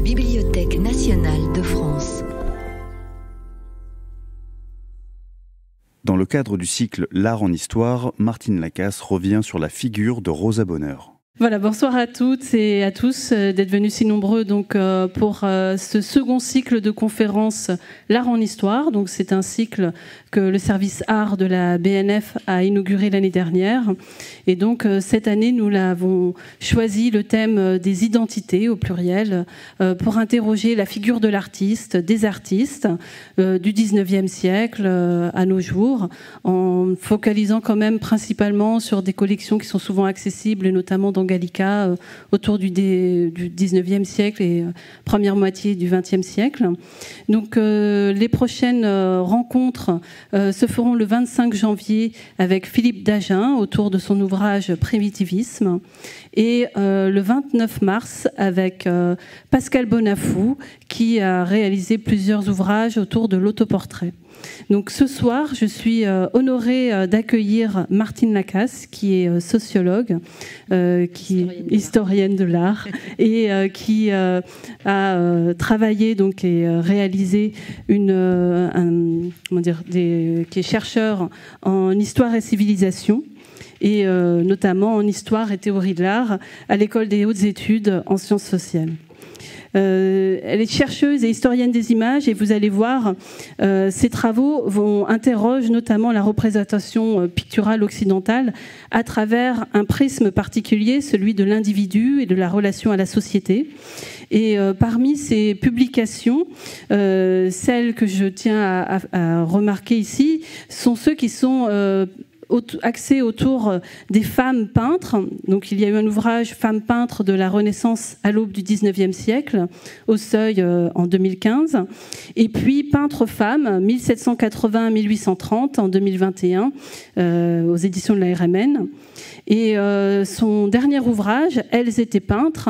Bibliothèque nationale de France. Dans le cadre du cycle L'art en histoire, Martine Lacasse revient sur la figure de Rosa Bonheur. Voilà, bonsoir à toutes et à tous euh, d'être venus si nombreux donc euh, pour euh, ce second cycle de conférences L'art en histoire. Donc c'est un cycle que le service art de la BNF a inauguré l'année dernière et donc cette année nous l'avons choisi le thème des identités au pluriel pour interroger la figure de l'artiste, des artistes du 19e siècle à nos jours en focalisant quand même principalement sur des collections qui sont souvent accessibles et notamment dans Gallica euh, autour du, 19e siècle et euh, première moitié du 20e siècle. Donc euh, les prochaines rencontres se feront le 25 janvier avec Philippe Dagen autour de son ouvrage Primitivisme et le 29 mars avec Pascal Bonafou qui a réalisé plusieurs ouvrages autour de l'autoportrait. Donc ce soir, je suis euh, honorée euh, d'accueillir Martine Lacasse, qui est euh, sociologue, qui historienne, historienne de l'art et qui a travaillé donc et réalisé une, comment dire, qui est chercheur en histoire et civilisation et notamment en histoire et théorie de l'art à l'école des hautes études en sciences sociales. Euh, elle est chercheuse et historienne des images et vous allez voir, euh, ses travaux vont interrogent notamment la représentation euh, picturale occidentale à travers un prisme particulier, celui de l'individu et de la relation à la société. Et parmi ces publications, celles que je tiens à, remarquer ici sont ceux qui sont Accès autour euh, des femmes peintres. Donc il y a eu un ouvrage Femmes peintres de la Renaissance à l'aube du 19e siècle, au seuil euh, en 2015. Et puis Peintres femmes, 1780-1830 en 2021, euh, aux éditions de la RMN. Et son dernier ouvrage, Elles étaient peintres,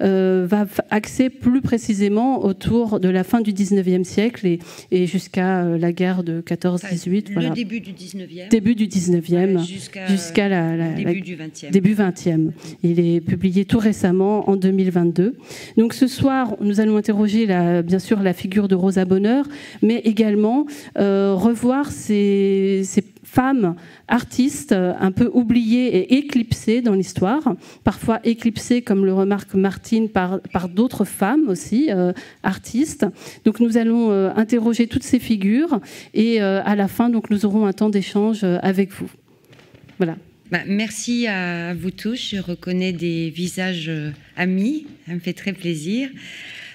va axer plus précisément autour de la fin du 19e siècle et, jusqu'à la guerre de 14-18. Le début du 19e. Début du jusqu'à euh, la, début, du 20e. Il est publié tout récemment en 2022. Donc ce soir, nous allons interroger la, bien sûr la figure de Rosa Bonheur, mais également euh, revoir ses, femmes artistes euh, un peu oubliées et éclipsées dans l'histoire, parfois éclipsées, comme le remarque Martine, par, par d'autres femmes aussi, euh, artistes. Donc nous allons euh, interroger toutes ces figures et à la fin, donc, nous aurons un temps d'échange avec vous. Voilà. Bah, merci à vous tous. Je reconnais des visages amis. Ça me fait très plaisir.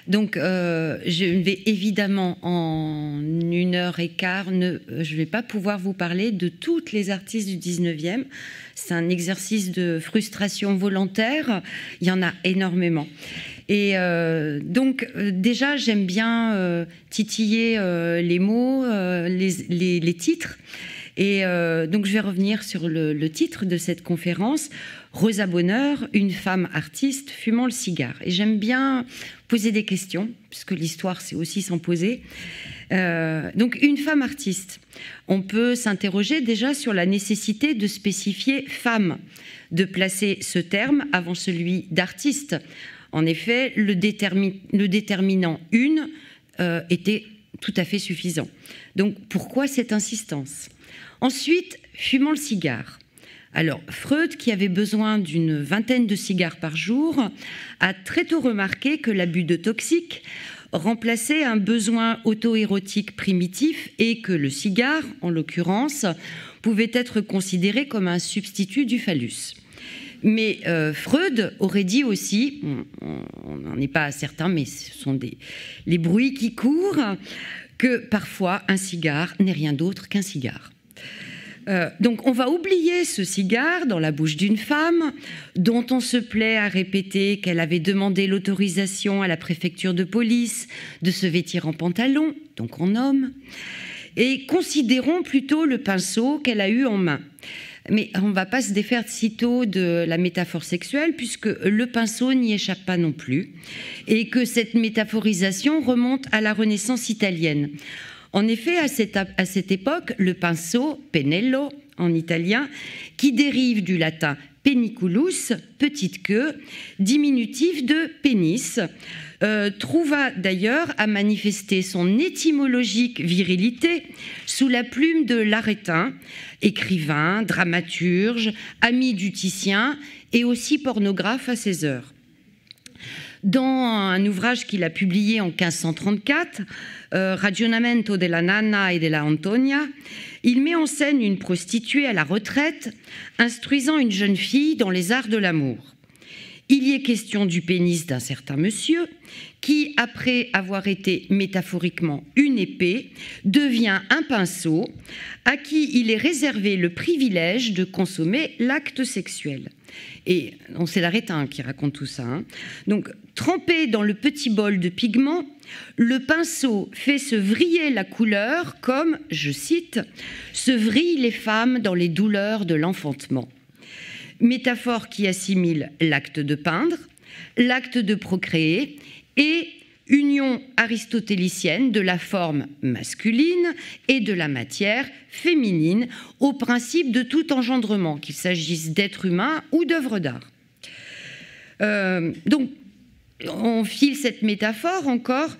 Donc, euh, je vais évidemment en une heure et quart, ne, je ne vais pas pouvoir vous parler de toutes les artistes du 19e. C'est un exercice de frustration volontaire. Il y en a énormément. Et euh, donc, euh, déjà, j'aime bien titiller les mots, les, titres. Et donc, je vais revenir sur le, le, titre de cette conférence Rosa Bonheur, une femme artiste fumant le cigare. Et j'aime bien poser des questions, puisque l'histoire, c'est aussi s'en poser. Euh, donc, une femme artiste. On peut s'interroger déjà sur la nécessité de spécifier femme, de placer ce terme avant celui d'artiste. En effet, le, déterminant une euh, était tout à fait suffisant. Donc, pourquoi cette insistance Ensuite, fumant le cigare. Alors, Freud, qui avait besoin d'une vingtaine de cigares par jour, a très tôt remarqué que l'abus de toxiques remplaçait un besoin autoérotique primitif et que le cigare, en l'occurrence, pouvait être considéré comme un substitut du phallus. Mais euh, Freud aurait dit aussi, on n'en est pas certain, mais ce sont des, les bruits qui courent, que parfois un cigare n'est rien d'autre qu'un cigare. Euh, donc on va oublier ce cigare dans la bouche d'une femme dont on se plaît à répéter qu'elle avait demandé l'autorisation à la préfecture de police de se vêtir en pantalon, donc en homme, et considérons plutôt le pinceau qu'elle a eu en main. Mais on ne va pas se défaire sitôt de la métaphore sexuelle, puisque le pinceau n'y échappe pas non plus, et que cette métaphorisation remonte à la Renaissance italienne. En effet, à cette, époque, le pinceau, pennello en italien, qui dérive du latin peniculus, petite queue, diminutif de pénis, euh, trouva d'ailleurs à manifester son étymologique virilité sous la plume de l'arétin, écrivain, dramaturge, ami du Titien et aussi pornographe à ses heures. Dans un ouvrage qu'il a publié en 1534, euh, Ragionamento della Nana e della Antonia, il met en scène une prostituée à la retraite instruisant une jeune fille dans les arts de l'amour. Il y est question du pénis d'un certain monsieur qui, après avoir été métaphoriquement une épée, devient un pinceau à qui il est réservé le privilège de consommer l'acte sexuel. Et c'est l'arrêtin qui raconte tout ça. Hein. Donc, trempé dans le petit bol de pigment, le pinceau fait se vriller la couleur comme, je cite, se vrillent les femmes dans les douleurs de l'enfantement. Métaphore qui assimile l'acte de peindre, l'acte de procréer et union aristotélicienne de la forme masculine et de la matière féminine au principe de tout engendrement, qu'il s'agisse d'êtres humains ou d'œuvres d'art. Euh, donc, on file cette métaphore encore.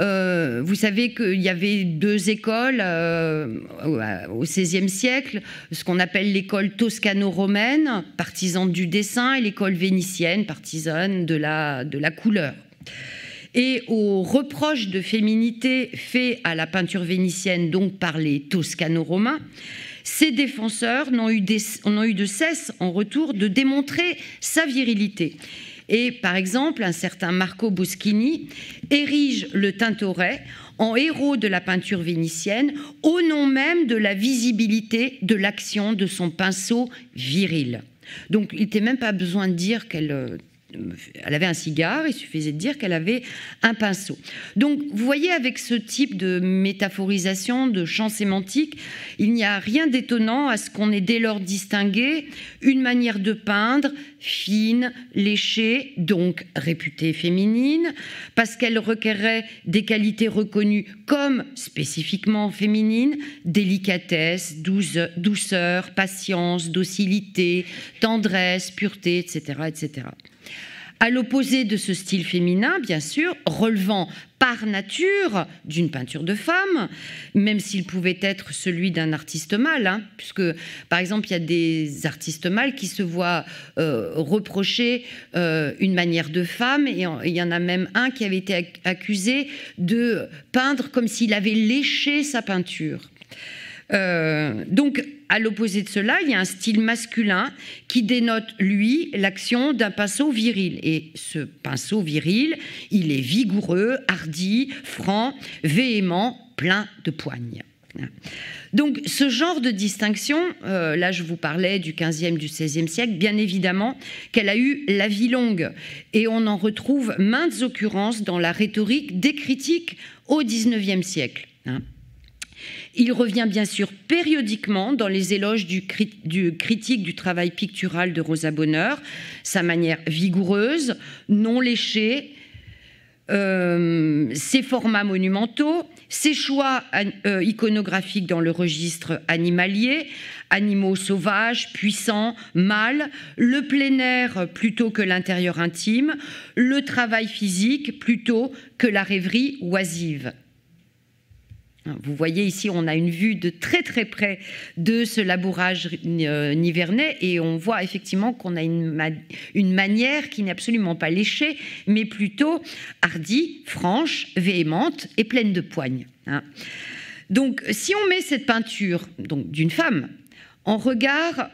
Euh, vous savez qu'il y avait deux écoles euh, au XVIe siècle, ce qu'on appelle l'école toscano-romaine, partisane du dessin, et l'école vénitienne, partisane de la, de la couleur et aux reproches de féminité faits à la peinture vénitienne, donc par les toscano-romains, ses défenseurs n'ont eu, eu de cesse, en retour, de démontrer sa virilité. Et par exemple, un certain Marco Buschini érige le Tintoret en héros de la peinture vénitienne au nom même de la visibilité de l'action de son pinceau viril. Donc il n'était même pas besoin de dire quelle euh, elle avait un cigare, il suffisait de dire qu'elle avait un pinceau. Donc vous voyez, avec ce type de métaphorisation, de champ sémantique, il n'y a rien d'étonnant à ce qu'on ait dès lors distingué une manière de peindre fine, léchée, donc réputée féminine, parce qu'elle requérait des qualités reconnues comme spécifiquement féminines, délicatesse, douceur, patience, docilité, tendresse, pureté, etc. etc à l'opposé de ce style féminin, bien sûr, relevant par nature d'une peinture de femme, même s'il pouvait être celui d'un artiste mâle, hein, puisque par exemple il y a des artistes mâles qui se voient euh, reprocher euh, une manière de femme, et il y en a même un qui avait été accusé de peindre comme s'il avait léché sa peinture. Euh, donc, à l'opposé de cela, il y a un style masculin qui dénote, lui, l'action d'un pinceau viril. Et ce pinceau viril, il est vigoureux, hardi, franc, véhément, plein de poigne. Donc ce genre de distinction, euh, là je vous parlais du 15e, du 16e siècle, bien évidemment qu'elle a eu la vie longue et on en retrouve maintes occurrences dans la rhétorique des critiques au 19e siècle. Hein. Il revient bien sûr périodiquement dans les éloges du, critique du travail pictural de Rosa Bonheur, sa manière vigoureuse, non léchée, euh, ses formats monumentaux, ses choix euh, iconographiques dans le registre animalier, animaux sauvages, puissants, mâles, le plein air plutôt que l'intérieur intime, le travail physique plutôt que la rêverie oisive. Vous voyez ici, on a une vue de très très près de ce labourage euh, nivernais et on voit effectivement qu'on a une, manière qui n'est absolument pas léchée, mais plutôt hardie, franche, véhémente et pleine de poigne. Hein. Donc si on met cette peinture d'une femme en regard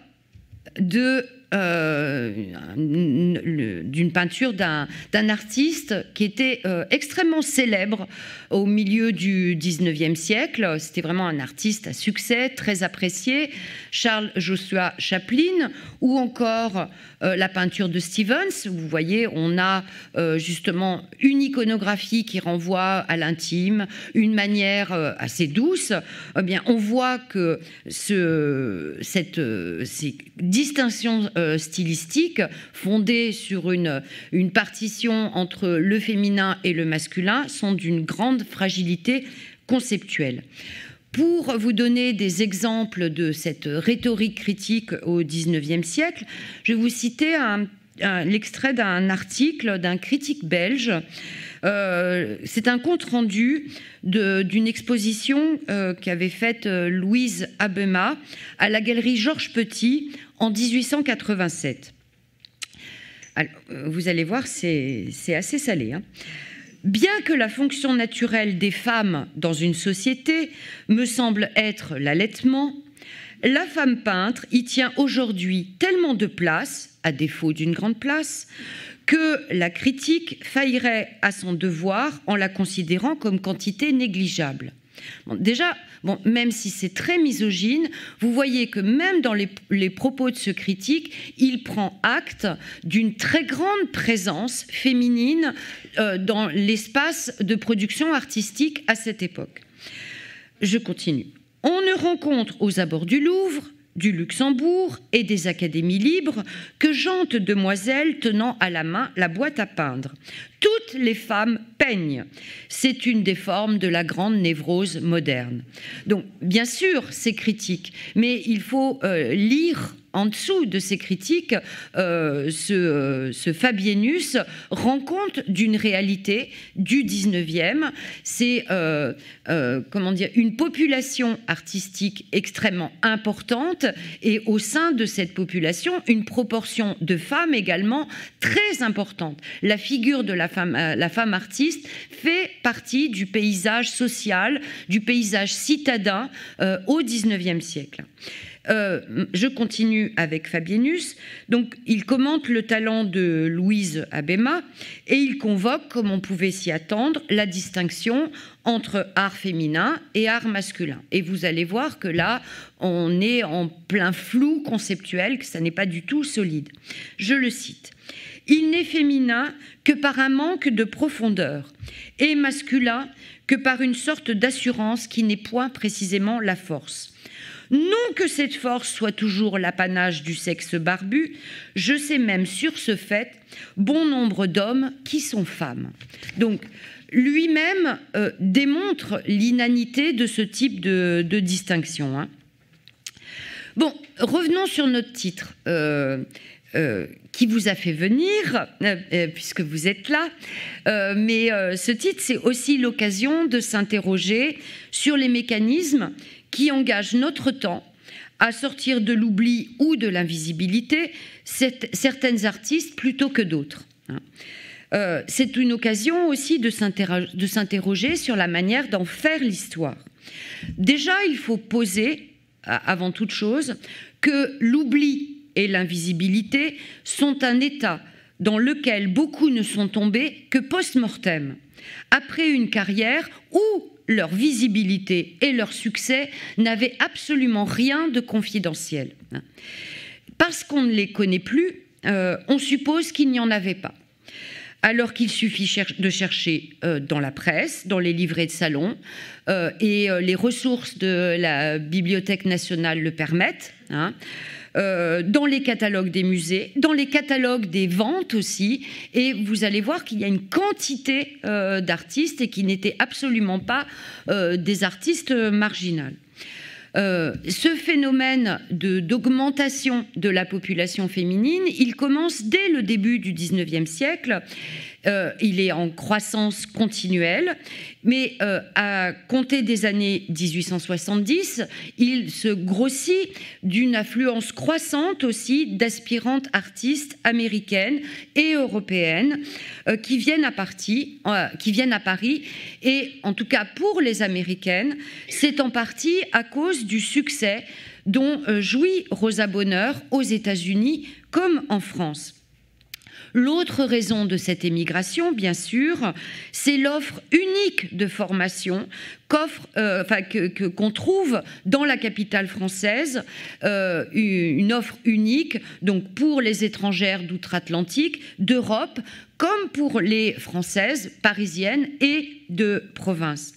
de euh, d'une peinture d'un artiste qui était euh, extrêmement célèbre au milieu du 19e siècle. C'était vraiment un artiste à succès, très apprécié, Charles Joshua Chaplin, ou encore euh, la peinture de Stevens. Vous voyez, on a justement une iconographie qui renvoie à l'intime, une manière assez douce. Eh bien, on voit que ce, cette, ces distinctions euh, stylistiques fondées sur une, une partition entre le féminin et le masculin sont d'une grande fragilité conceptuelle. Pour vous donner des exemples de cette rhétorique critique au XIXe siècle, je vais vous citer l'extrait d'un article d'un critique belge. Euh, c'est un compte-rendu d'une exposition euh, qu'avait faite Louise Abema à la galerie Georges Petit en 1887. Euh, vous allez voir, c'est assez salé. Hein. Bien que la fonction naturelle des femmes dans une société me semble être l'allaitement, la femme peintre y tient aujourd'hui tellement de place, à défaut d'une grande place, que la critique faillirait à son devoir en la considérant comme quantité négligeable déjà, bon, même si c'est très misogyne, vous voyez que même dans les, propos de ce critique, il prend acte d'une très grande présence féminine euh, dans l'espace de production artistique à cette époque. Je continue. On ne rencontre aux abords du Louvre du Luxembourg et des académies libres que jante demoiselle tenant à la main la boîte à peindre. Toutes les femmes peignent. C'est une des formes de la grande névrose moderne. Donc, bien sûr, c'est critique, mais il faut euh, lire en dessous de ces critiques, euh, euh, ce, Fabienus rend compte d'une réalité du 19e. C'est euh, comment dire une population artistique extrêmement importante et au sein de cette population une proportion de femmes également très importante. La figure de la femme, la femme artiste fait partie du paysage social, du paysage citadin au 19e siècle. Euh, je continue avec Fabienus. Donc, il commente le talent de Louise Abema et il convoque, comme on pouvait s'y attendre, la distinction entre art féminin et art masculin. Et vous allez voir que là, on est en plein flou conceptuel, que ça n'est pas du tout solide. Je le cite. Il n'est féminin que par un manque de profondeur et masculin que par une sorte d'assurance qui n'est point précisément la force. Non que cette force soit toujours l'apanage du sexe barbu, je sais même sur ce fait bon nombre d'hommes qui sont femmes. Donc, lui-même euh, démontre l'inanité de ce type de, distinction. Hein. Bon, revenons sur notre titre. Euh, euh, qui vous a fait venir, puisque vous êtes là. mais ce titre, c'est aussi l'occasion de s'interroger sur les mécanismes qui engage notre temps à sortir de l'oubli ou de l'invisibilité certaines artistes plutôt que d'autres. Hein. Euh, c'est une occasion aussi de s'interroger sur la manière d'en faire l'histoire. Déjà, il faut poser, avant toute chose, que l'oubli et l'invisibilité sont un état dans lequel beaucoup ne sont tombés que post-mortem, après une carrière ou leur visibilité et leur succès n'avaient absolument rien de confidentiel. Parce qu'on ne les connaît plus, euh, on suppose qu'il n'y en avait pas. Alors qu'il suffit de chercher euh, dans la presse, dans les livrets de salon, euh, et les ressources de la Bibliothèque nationale le permettent. Hein, euh, dans les catalogues des musées, dans les catalogues des ventes aussi. Et vous allez voir qu'il y a une quantité euh, d'artistes et qui n'étaient absolument pas euh, des artistes marginales. ce phénomène d'augmentation de, de, la population féminine, il commence dès le début du 19e siècle euh, il est en croissance continuelle, mais euh, à compter des années 1870, il se grossit d'une affluence croissante aussi d'aspirantes artistes américaines et européennes euh, viennent qui viennent à Paris. Et en tout cas pour les américaines, c'est en partie à cause du succès dont jouit Rosa Bonheur aux États-Unis comme en France. L'autre raison de cette émigration, bien sûr, c'est l'offre unique de formation euh, qu'on trouve dans la capitale française, euh, une offre unique donc pour les étrangères d'outre-Atlantique, d'Europe, comme pour les françaises, parisiennes et de province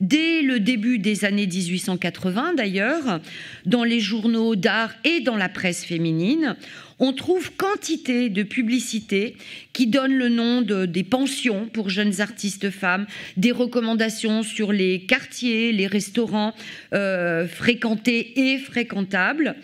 dès le début des années 1880 d'ailleurs, dans les journaux d'art et dans la presse féminine. On trouve quantité de publicités qui donnent le nom des pensions pour jeunes artistes femmes, des recommandations sur les quartiers, les restaurants euh, fréquentés et fréquentables.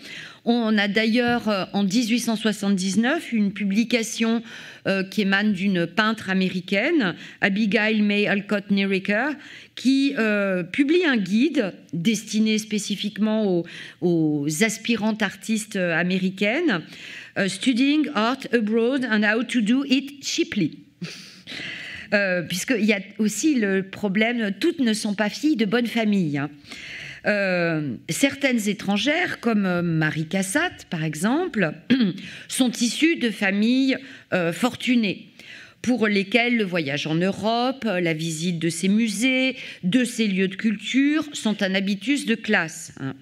On a d'ailleurs euh, en 1879 une publication euh, qui émane d'une peintre américaine, Abigail May Alcott Neriker, qui euh, publie un guide destiné spécifiquement aux, aspirantes artistes américaines, euh, Studying Art Abroad and How to Do It Cheaply. Euh, puisqu'il y a aussi le problème, toutes ne sont pas filles de bonne famille. Hein. Euh, certaines étrangères, comme euh, Marie Cassatt par exemple, sont issues de familles euh, fortunées pour lesquelles le voyage en Europe, la visite de ces musées, de ces lieux de culture sont un habitus de classe. Hein.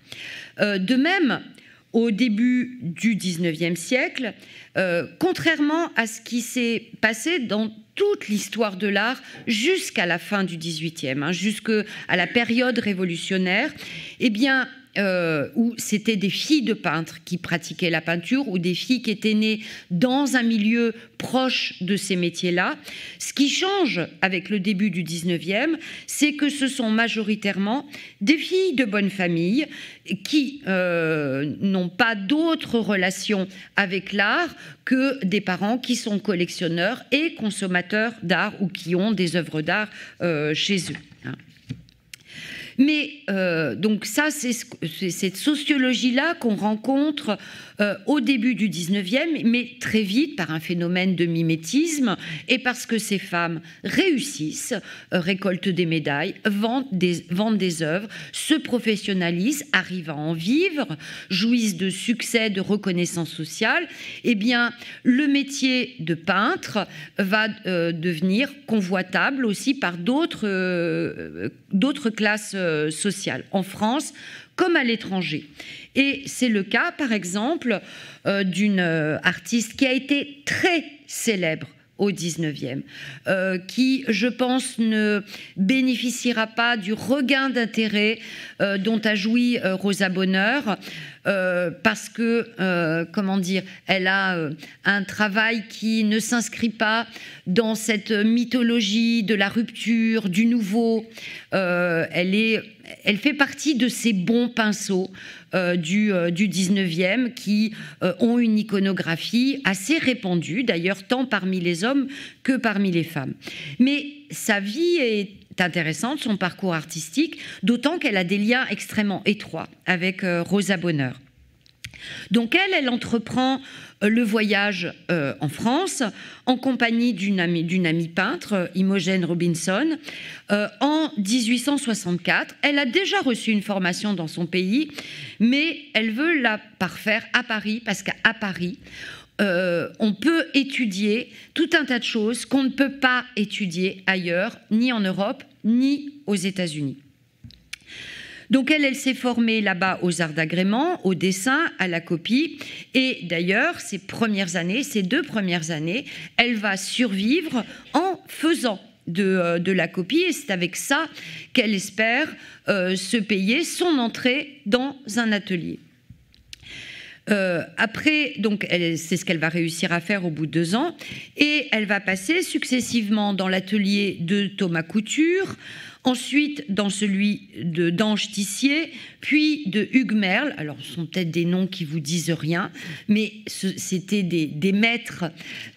de même, au début du 19e siècle, contrairement à ce qui s'est passé dans toute l'histoire de l'art jusqu'à la fin du XVIIIe, hein, jusqu'à la période révolutionnaire, eh bien, euh, où c'était des filles de peintres qui pratiquaient la peinture ou des filles qui étaient nées dans un milieu proche de ces métiers-là. Ce qui change avec le début du 19e, c'est que ce sont majoritairement des filles de bonne famille qui euh, n'ont pas d'autres relations avec l'art que des parents qui sont collectionneurs et consommateurs d'art ou qui ont des œuvres d'art euh, chez eux. Hein. Mais euh, donc ça, c'est cette sociologie-là qu'on rencontre euh, au début du 19e, mais très vite par un phénomène de mimétisme et parce que ces femmes réussissent, euh, récoltent des médailles, vendent des, œuvres, se professionnalisent, arrivent à en vivre, jouissent de succès, de reconnaissance sociale, eh bien, le métier de peintre va euh, devenir convoitable aussi par d'autres classes sociales, en France comme à l'étranger. Et c'est le cas, par exemple, euh, d'une euh, artiste qui a été très célèbre au 19e, euh, qui, je pense, ne bénéficiera pas du regain d'intérêt dont a joui Rosa Bonheur, parce que, comment dire, elle a un travail qui ne s'inscrit pas dans cette mythologie de la rupture, du nouveau. elle est elle fait partie de ces bons pinceaux euh, du, euh, du, 19e qui euh, ont une iconographie assez répandue, d'ailleurs tant parmi les hommes que parmi les femmes. Mais sa vie est intéressante, son parcours artistique, d'autant qu'elle a des liens extrêmement étroits avec Rosa Bonheur. Donc elle, elle entreprend euh, le voyage euh, en France, en compagnie d'une amie, peintre, euh, Imogène Robinson, en 1864. Elle a déjà reçu une formation dans son pays, mais elle veut la parfaire à Paris, parce qu'à Paris, on peut étudier tout un tas de choses qu'on ne peut pas étudier ailleurs, ni en Europe, ni aux États-Unis. Donc elle, s'est formée là-bas aux arts d'agrément, au dessin, à la copie. Et d'ailleurs, ces premières années, ces deux premières années, elle va survivre en faisant de, euh, la copie et c'est avec ça qu'elle espère euh, se payer son entrée dans un atelier. Euh, après, donc, c'est ce qu'elle va réussir à faire au bout de deux ans, et elle va passer successivement dans l'atelier de Thomas Couture, ensuite dans celui de d'Ange Tissier, puis de Hugues Merle. Alors, ce sont peut-être des noms qui vous disent rien, mais c'était des, maîtres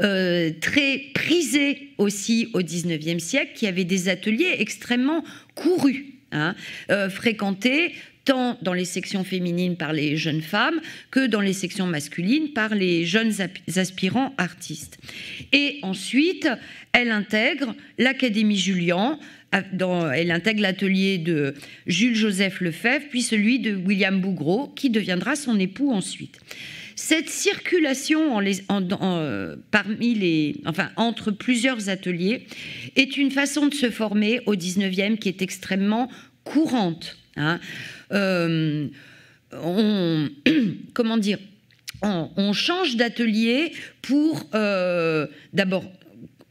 euh, très prisés aussi au XIXe siècle, qui avaient des ateliers extrêmement courus, hein, euh, fréquentés tant dans les sections féminines par les jeunes femmes que dans les sections masculines par les jeunes aspirants artistes. Et ensuite, elle intègre l'Académie Julian, elle intègre l'atelier de Jules-Joseph Lefebvre, puis celui de William Bougreau, qui deviendra son époux ensuite. Cette circulation parmi les, enfin, entre plusieurs ateliers est une façon de se former au 19e qui est extrêmement courante. Hein. Euh, on, comment dire on, change d'atelier pour euh, d'abord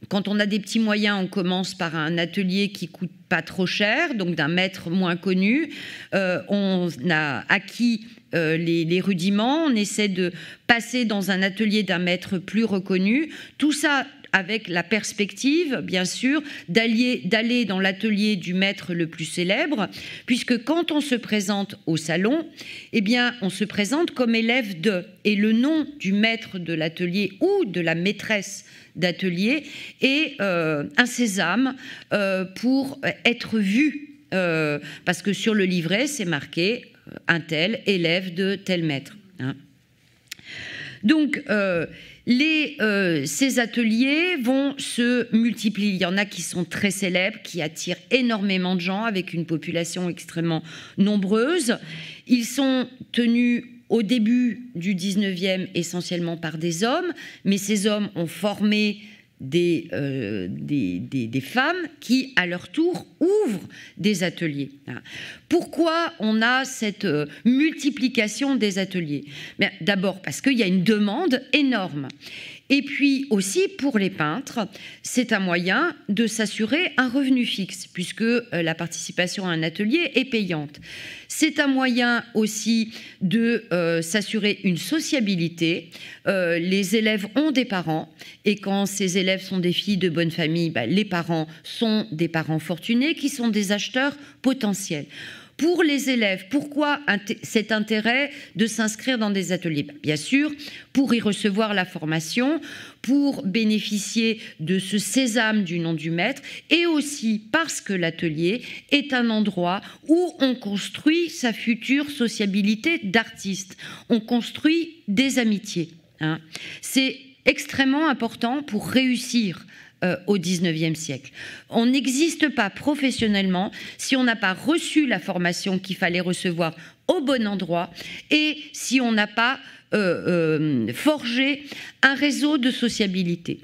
quand on a des petits moyens, on commence par un atelier qui coûte pas trop cher, donc d'un maître moins connu. Euh, on a acquis euh, les, les, rudiments, on essaie de passer dans un atelier d'un maître plus reconnu. Tout ça avec la perspective, bien sûr, d'aller dans l'atelier du maître le plus célèbre, puisque quand on se présente au salon, eh bien, on se présente comme élève de, et le nom du maître de l'atelier ou de la maîtresse d'ateliers et euh, un sésame euh, pour être vu, euh, parce que sur le livret, c'est marqué un tel élève de tel maître. Hein. Donc, les, ces ateliers vont se multiplier. Il y en a qui sont très célèbres, qui attirent énormément de gens avec une population extrêmement nombreuse. Ils sont tenus au début du 19e essentiellement par des hommes, mais ces hommes ont formé des, euh, des, femmes qui, à leur tour, ouvrent des ateliers. Hein. Pourquoi on a cette euh, multiplication des ateliers D'abord parce qu'il y a une demande énorme. Et puis aussi, pour les peintres, c'est un moyen de s'assurer un revenu fixe, puisque euh, la participation à un atelier est payante. C'est un moyen aussi de euh, s'assurer une sociabilité. Euh, les élèves ont des parents, et quand ces élèves sont des filles de bonne famille, bah, les parents sont des parents fortunés qui sont des acheteurs potentiels pour les élèves. Pourquoi cet intérêt de s'inscrire dans des ateliers bah, Bien sûr, pour y recevoir la formation, pour bénéficier de ce sésame du nom du maître, et aussi parce que l'atelier est un endroit où on construit sa future sociabilité d'artiste, on construit des amitiés. Hein. C'est extrêmement important pour réussir euh, au au e siècle. On n'existe pas professionnellement si on n'a pas reçu la formation qu'il fallait recevoir au bon endroit et si on n'a pas euh, euh, forgé un réseau de sociabilité.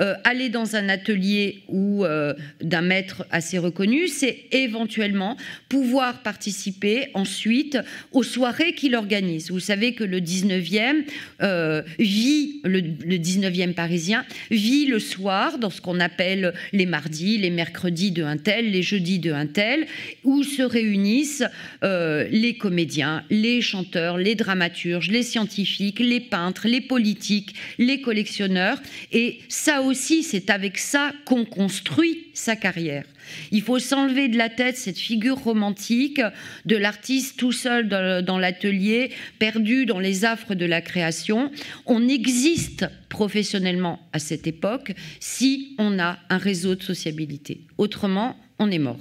Euh, aller dans un atelier ou euh, d'un maître assez reconnu, c'est éventuellement pouvoir participer ensuite aux soirées qu'il organise. Vous savez que le 19e euh, le 19e parisien, vit le soir dans ce qu'on appelle les mardis, les mercredis de un tel, les jeudis de un tel, où se réunissent les comédiens, les chanteurs, les dramaturges, les scientifiques, les peintres, les politiques, les collectionneurs. Et ça aussi, c'est avec ça qu'on construit sa carrière. Il faut s'enlever de la tête cette figure romantique de l'artiste tout seul dans, l'atelier, perdu dans les affres de la création. On existe professionnellement à cette époque si on a un réseau de sociabilité. Autrement, on est mort.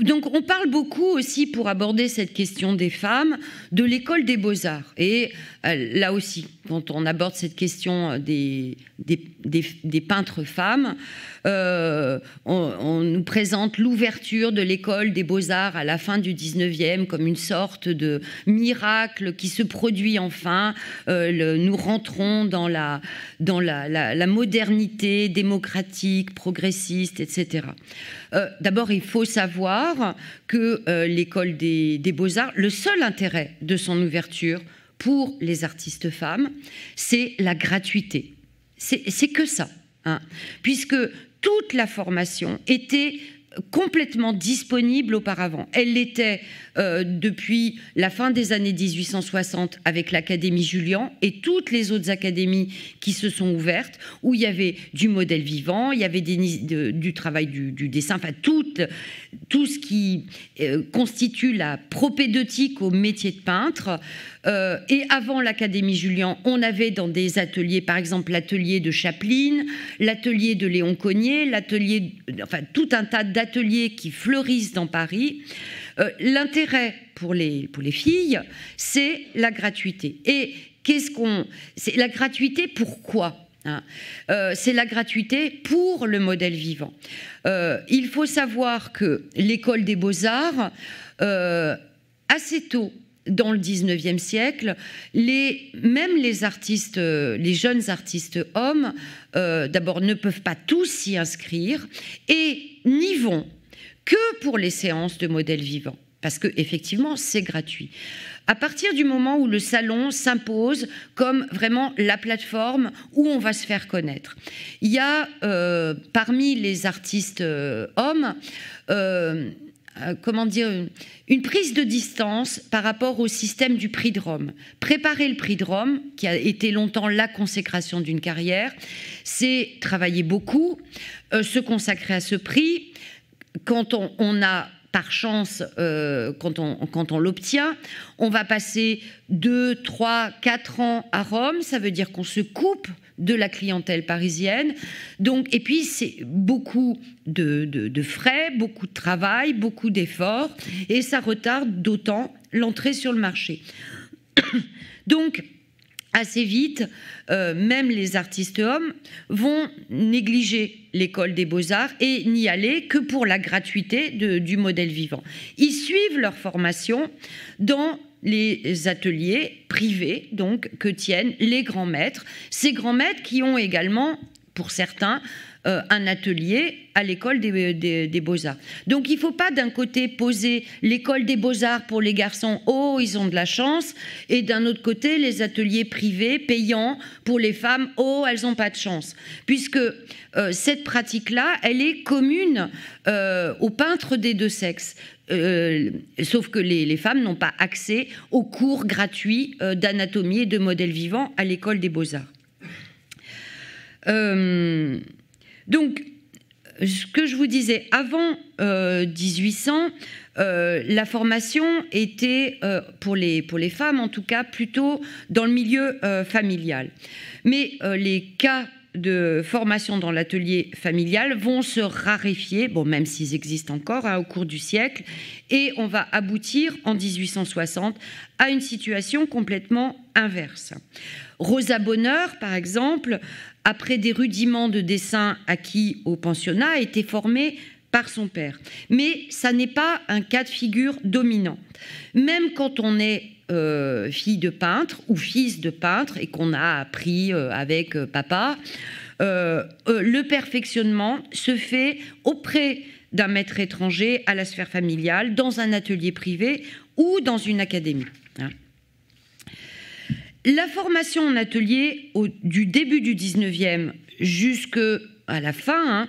Donc on parle beaucoup aussi pour aborder cette question des femmes de l'école des beaux-arts. Et euh, là aussi, quand on aborde cette question euh, des, des, des, peintres femmes, euh, on, nous présente l'ouverture de l'école des beaux-arts à la fin du 19e comme une sorte de miracle qui se produit enfin. Euh, le, nous rentrons dans, la, dans la, la, modernité démocratique, progressiste, etc. D'abord, il faut savoir que l'école des beaux-arts, le seul intérêt de son ouverture, pour les artistes femmes, c'est la gratuité. C'est que ça, hein. puisque toute la formation était complètement disponible auparavant. Elle l'était euh, depuis la fin des années 1860 avec l'Académie Julian et toutes les autres académies qui se sont ouvertes, où il y avait du modèle vivant, il y avait des, du travail du, dessin, enfin tout, tout ce qui euh, constitue la propédeutique au métier de peintre. Euh, et avant l'Académie Julian, on avait dans des ateliers, par exemple l'atelier de Chaplin, l'atelier de Léon Cognier, l'atelier, enfin tout un tas d'ateliers qui fleurissent dans Paris. Euh, l'intérêt pour les, pour les filles, c'est la gratuité. Et qu'est-ce qu'on. C'est la gratuité pourquoi hein euh, c'est la gratuité pour le modèle vivant. Euh, il faut savoir que l'école des beaux-arts, assez tôt, dans le 19e siècle, les, même les artistes, les jeunes artistes hommes, d'abord ne peuvent pas tous s'y inscrire et n'y vont que pour les séances de modèles vivants, parce que effectivement c'est gratuit. À partir du moment où le salon s'impose comme vraiment la plateforme où on va se faire connaître, il y a euh, parmi les artistes euh, hommes euh, comment dire, une prise de distance par rapport au système du prix de Rome. Préparer le prix de Rome, qui a été longtemps la consécration d'une carrière, c'est travailler beaucoup, se consacrer à ce prix, quand on, a par chance, euh, quand on, l'obtient, on va passer 2, 3, 4 ans à Rome. Ça veut dire qu'on se coupe de la clientèle parisienne. Donc, et puis, c'est beaucoup de, de frais, beaucoup de travail, beaucoup d'efforts, et ça retarde d'autant l'entrée sur le marché. Donc, assez vite, euh, même les artistes hommes vont négliger l'école des beaux-arts et n'y aller que pour la gratuité du modèle vivant. Ils suivent leur formation dans les ateliers privés donc que tiennent les grands maîtres, ces grands maîtres qui ont également pour certains euh, un atelier à l'école des, euh, beaux-arts. Donc il ne faut pas d'un côté poser l'école des beaux-arts pour les garçons, oh ils ont de la chance, et d'un autre côté les ateliers privés payants pour les femmes, oh elles n'ont pas de chance. Puisque euh, cette pratique-là, elle est commune aux peintres des deux sexes. sauf que les, les femmes n'ont pas accès aux cours gratuits d'anatomie et de modèles vivants à l'école des beaux-arts. Donc, ce que je vous disais, avant 1800, euh, euh, la formation était, euh, pour, les, pour les femmes en tout cas, plutôt dans le milieu familial. Mais les cas de formation dans l'atelier familial vont se raréfier, bon, même s'ils existent encore hein, au cours du siècle, et on va aboutir en 1860 à une situation complètement inverse. Rosa Bonheur, par exemple, après des rudiments de dessin acquis au pensionnat, a été formé par son père. Mais ça n'est pas un cas de figure dominant. Même quand on est euh, fille de peintre ou fils de peintre et qu'on a appris euh, avec euh, papa, le perfectionnement se fait auprès d'un maître étranger à la sphère familiale, dans un atelier privé ou dans une académie. La formation en atelier du début du 19e jusqu'à la fin, hein,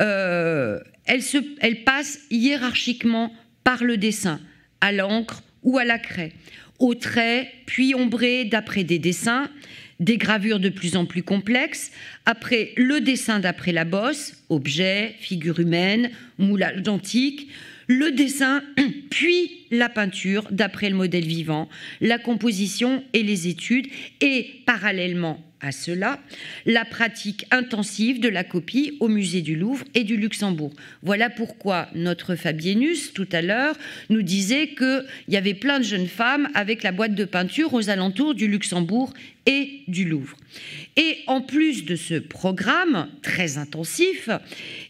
euh, elle, se, passe hiérarchiquement par le dessin, à l'encre ou à la craie, au trait, puis ombré d'après des dessins, des gravures de plus en plus complexes, après le dessin d'après la bosse, objet, figure humaine, moulage d'antique, le dessin, puis la peinture d'après le modèle vivant, la composition et les études, et parallèlement à cela, la pratique intensive de la copie au musée du Louvre et du Luxembourg. Voilà pourquoi notre Fabienus, tout à l'heure, nous disait qu'il y avait plein de jeunes femmes avec la boîte de peinture aux alentours du Luxembourg et du Louvre. Et en plus de ce programme très intensif,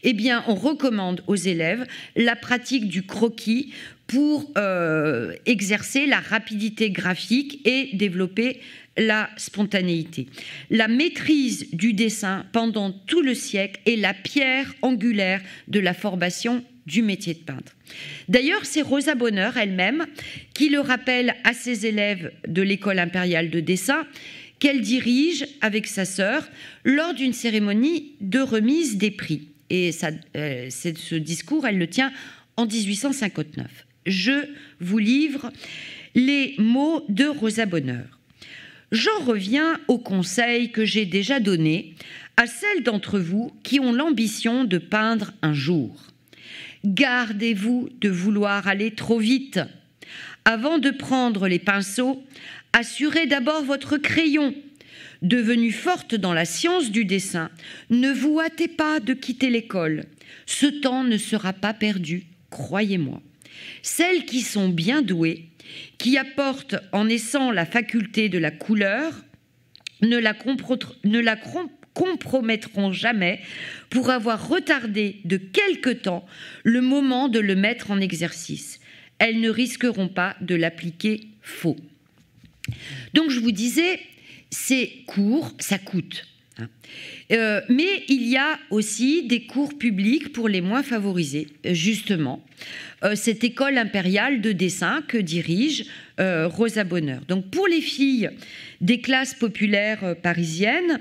eh bien, on recommande aux élèves la pratique du croquis pour euh, exercer la rapidité graphique et développer la spontanéité. La maîtrise du dessin pendant tout le siècle est la pierre angulaire de la formation du métier de peintre. D'ailleurs, c'est Rosa Bonheur elle-même qui le rappelle à ses élèves de l'école impériale de dessin qu'elle dirige avec sa sœur lors d'une cérémonie de remise des prix. Et ça, euh, ce discours, elle le tient en 1859. Je vous livre les mots de Rosa Bonheur. J'en reviens au conseil que j'ai déjà donné à celles d'entre vous qui ont l'ambition de peindre un jour. Gardez-vous de vouloir aller trop vite. Avant de prendre les pinceaux, Assurez d'abord votre crayon. Devenue forte dans la science du dessin, ne vous hâtez pas de quitter l'école. Ce temps ne sera pas perdu, croyez-moi. Celles qui sont bien douées, qui apportent en naissant la faculté de la couleur, ne la, ne la compromettront jamais pour avoir retardé de quelque temps le moment de le mettre en exercice. Elles ne risqueront pas de l'appliquer faux. Donc je vous disais, ces cours, ça coûte. Hein. Euh, mais il y a aussi des cours publics pour les moins favorisés, justement. Euh, cette école impériale de dessin que dirige euh, Rosa Bonheur. Donc pour les filles des classes populaires parisiennes,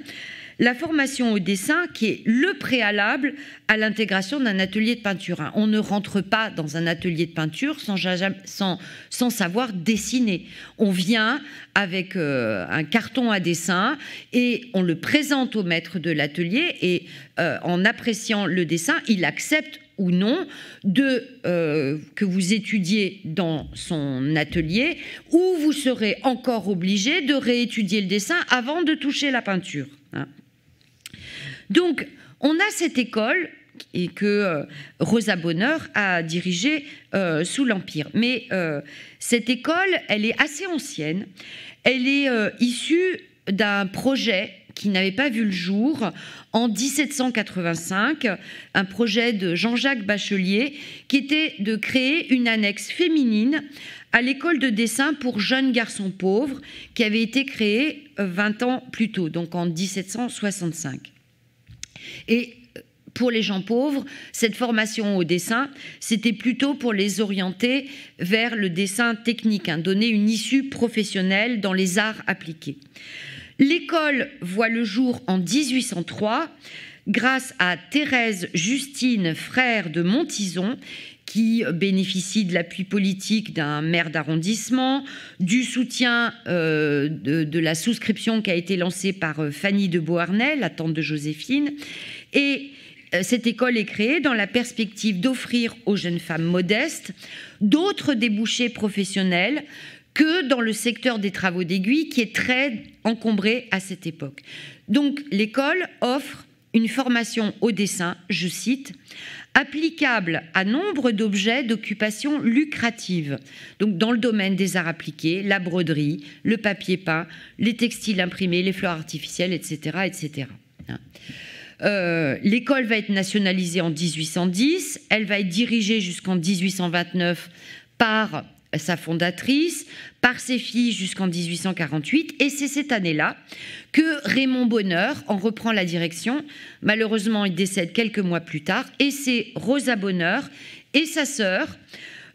la formation au dessin qui est le préalable à l'intégration d'un atelier de peinture. Hein. On ne rentre pas dans un atelier de peinture sans, savoir dessiner. On vient avec euh, un carton à dessin et on le présente au maître de l'atelier et euh, en appréciant le dessin, il accepte ou non de euh, que vous étudiez dans son atelier ou vous serez encore obligé de réétudier le dessin avant de toucher la peinture. Hein. Donc, on a cette école que euh, Rosa Bonheur a dirigée euh, sous l'Empire. Mais euh, cette école, elle est assez ancienne. Elle est issue d'un projet qui n'avait pas vu le jour en 1785, un projet de Jean-Jacques Bachelier qui était de créer une annexe féminine à l'école de dessin pour jeunes garçons pauvres qui avait été créée 20 ans plus tôt, donc en 1765. Et euh, pour les gens pauvres, cette formation au dessin, c'était plutôt pour les orienter vers le dessin technique, hein, donner une issue professionnelle dans les arts appliqués. L'école voit le jour en 1803 grâce à Thérèse Justine Frère de Montison qui bénéficie de l'appui politique d'un maire d'arrondissement, du soutien euh, de, de, la souscription qui a été lancée par euh, Fanny de Beauharnais, la tante de Joséphine. Et euh, cette école est créée dans la perspective d'offrir aux jeunes femmes modestes d'autres débouchés professionnels que dans le secteur des travaux d'aiguille qui est très encombré à cette époque. Donc l'école offre une formation au dessin, je cite, applicable à nombre d'objets d'occupation lucrative, donc dans le domaine des arts appliqués, la broderie, le papier peint, les textiles imprimés, les fleurs artificielles, etc. etc. Hein. Euh, l'école va être nationalisée en 1810, elle va être dirigée jusqu'en 1829 par sa fondatrice, par ses filles jusqu'en 1848. Et c'est cette année-là que Raymond Bonheur en reprend la direction. Malheureusement, il décède quelques mois plus tard. Et c'est Rosa Bonheur et sa sœur,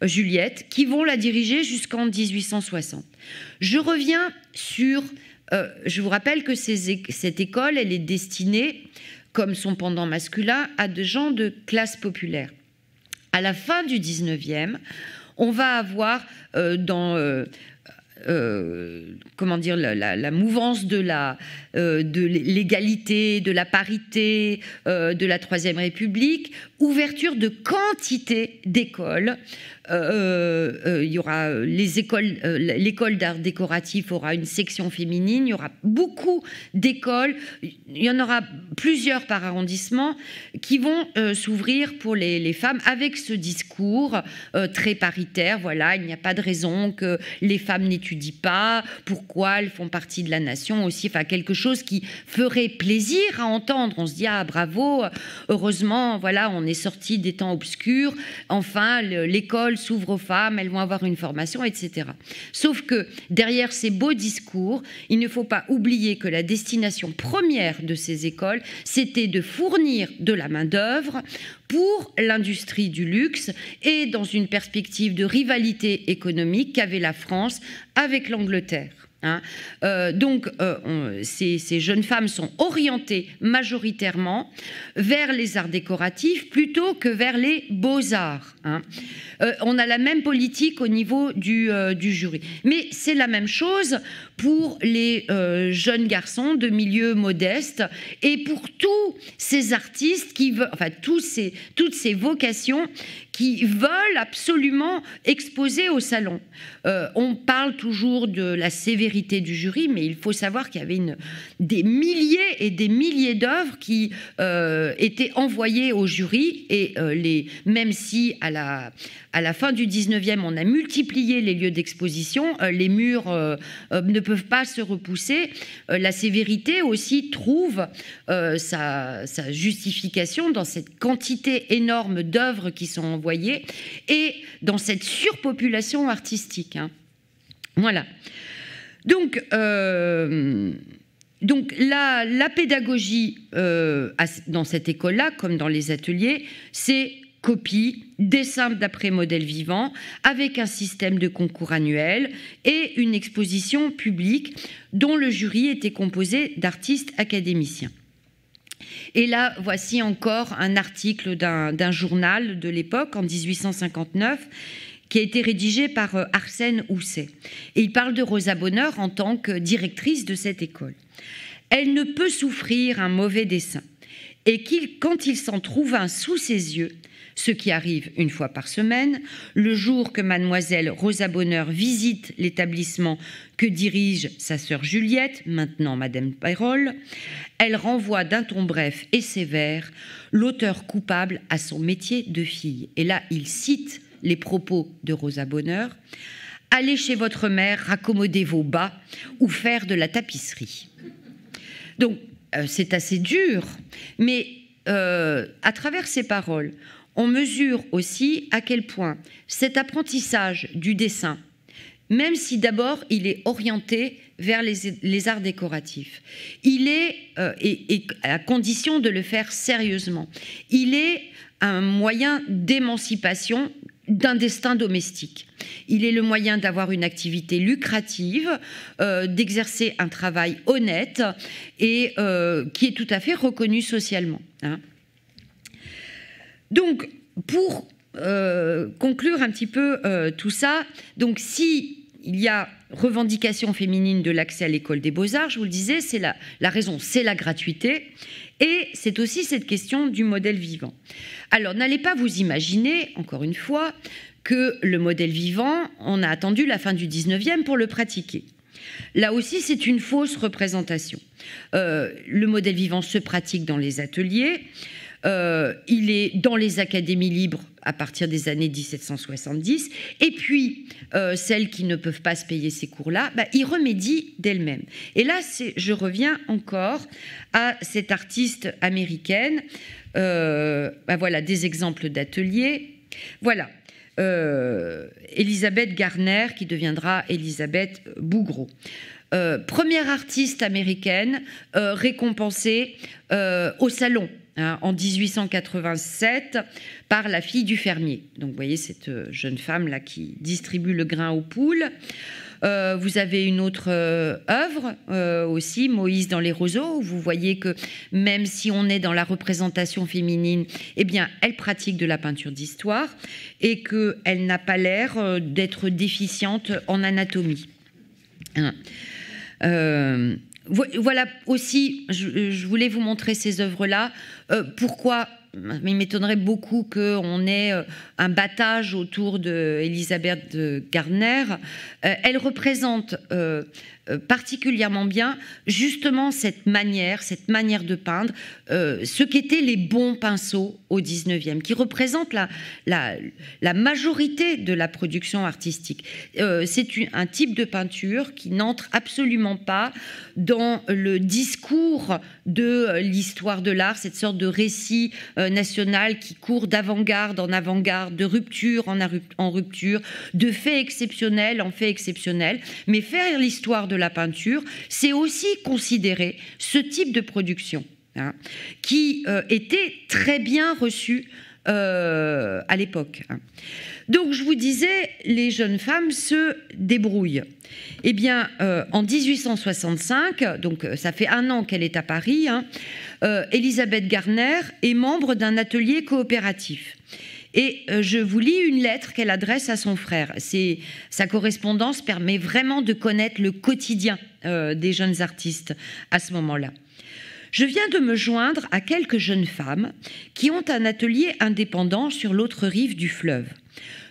Juliette, qui vont la diriger jusqu'en 1860. Je reviens sur... Euh, je vous rappelle que cette école, elle est destinée, comme son pendant masculin, à des gens de classe populaire. À la fin du 19e, on va avoir euh, dans euh, euh, comment dire la, mouvance de la de l'égalité, de la parité, de la troisième République, ouverture de quantité d'écoles, euh, euh, euh, il y aura les écoles, l'école d'art décoratif aura une section féminine, il y aura beaucoup d'écoles, il y en aura plusieurs par arrondissement qui vont s'ouvrir pour les, femmes avec ce discours très paritaire. Voilà, il n'y a pas de raison que les femmes n'étudient pas, pourquoi elles font partie de la nation aussi, enfin quelque chose qui ferait plaisir à entendre. On se dit ah bravo, heureusement voilà on est sorti des temps obscurs. Enfin l'école s'ouvrent aux femmes, elles vont avoir une formation, etc. Sauf que derrière ces beaux discours, il ne faut pas oublier que la destination première de ces écoles, c'était de fournir de la main-d'œuvre pour l'industrie du luxe et dans une perspective de rivalité économique qu'avait la France avec l'Angleterre. Hein. Euh, donc, euh, ces, jeunes femmes sont orientées majoritairement vers les arts décoratifs plutôt que vers les beaux-arts. Hein. Euh, on a la même politique au niveau du, jury. Mais c'est la même chose pour les jeunes garçons de milieu modeste et pour tous ces artistes, qui, enfin, tous ces, toutes ces vocations qui veulent absolument exposer au salon. Euh, on parle toujours de la sévérité du jury, mais il faut savoir qu'il y avait une, des milliers et des milliers d'œuvres qui euh, étaient envoyées au jury, et euh, les, même si à la, à la fin du 19e, on a multiplié les lieux d'exposition, euh, les murs euh, euh, ne peuvent pas se repousser. la sévérité aussi trouve sa, justification dans cette quantité énorme d'œuvres qui sont envoyées et dans cette surpopulation artistique. Hein. Voilà. Donc, donc la, pédagogie dans cette école-là, comme dans les ateliers, c'est copie, dessin d'après modèle vivant, avec un système de concours annuel et une exposition publique dont le jury était composé d'artistes académiciens. Et là, voici encore un article d'un journal de l'époque, en 1859, qui a été rédigé par euh, Arsène Housset. Et il parle de Rosa Bonheur en tant que directrice de cette école. Elle ne peut souffrir un mauvais dessin, et qu'il, quand il s'en trouve un sous ses yeux, ce qui arrive une fois par semaine. Le jour que mademoiselle Rosa Bonheur visite l'établissement que dirige sa sœur Juliette, maintenant madame Payroll, elle renvoie d'un ton bref et sévère l'auteur coupable à son métier de fille. Et là, il cite les propos de Rosa Bonheur. Allez chez votre mère, raccommodez vos bas ou faire de la tapisserie. Donc, euh, c'est assez dur, mais euh, à travers ces paroles, on mesure aussi à quel point cet apprentissage du dessin, même si d'abord il est orienté vers les, arts décoratifs, il est, euh, et, à condition de le faire sérieusement, il est un moyen d'émancipation d'un destin domestique. Il est le moyen d'avoir une activité lucrative, euh, d'exercer un travail honnête et euh, qui est tout à fait reconnu socialement. Hein. Donc, pour euh, conclure un petit peu euh, tout ça, donc si il y a revendication féminine de l'accès à l'école des beaux-arts, je vous le disais, c'est la, raison, c'est la gratuité, et c'est aussi cette question du modèle vivant. Alors n'allez pas vous imaginer, encore une fois, que le modèle vivant, on a attendu la fin du 19e pour le pratiquer. Là aussi, c'est une fausse représentation. Euh, le modèle vivant se pratique dans les ateliers. Euh, il est dans les académies libres à partir des années 1770. Et puis, euh, celles qui ne peuvent pas se payer ces cours-là, bah, il remédie remédient d'elles-mêmes. Et là, je reviens encore à cette artiste américaine. Euh, bah, voilà, des exemples d'ateliers. Voilà. Elisabeth Garner, qui deviendra Elisabeth Bougreau. première artiste américaine récompensée au salon Hein, en 1887 par la fille du fermier. Donc vous voyez cette euh, jeune femme là qui distribue le grain aux poules. Euh, vous avez une autre euh, œuvre aussi, Moïse dans les roseaux, vous voyez que même si on est dans la représentation féminine, eh bien, elle pratique de la peinture d'histoire et qu'elle n'a pas l'air d'être déficiente en anatomie. Hein voilà aussi, je, voulais vous montrer ces œuvres-là. Euh, pourquoi il m'étonnerait beaucoup qu'on ait euh, un battage autour de Elisabeth Gardner. Euh, elle représente euh, particulièrement bien justement cette manière, cette manière de peindre, euh, ce qu'étaient les bons pinceaux au 19e, qui représentent la, la, la majorité de la production artistique. Euh, c'est un type de peinture qui n'entre absolument pas dans le discours de l'histoire de l'art, cette sorte de récit national qui court d'avant-garde en avant-garde, de rupture en, en rupture, de fait exceptionnel en fait exceptionnel, mais faire l'histoire de la peinture, c'est aussi considérer ce type de production hein, qui euh, était très bien reçu euh, à l'époque. Hein. Donc je vous disais, les jeunes femmes se débrouillent. Eh bien, euh, en 1865, donc ça fait un an qu'elle est à Paris, hein, Elisabeth Garner est membre d'un atelier coopératif. Et euh, je vous lis une lettre qu'elle adresse à son frère. sa correspondance permet vraiment de connaître le quotidien euh, des jeunes artistes à ce moment-là. Je viens de me joindre à quelques jeunes femmes qui ont un atelier indépendant sur l'autre rive du fleuve.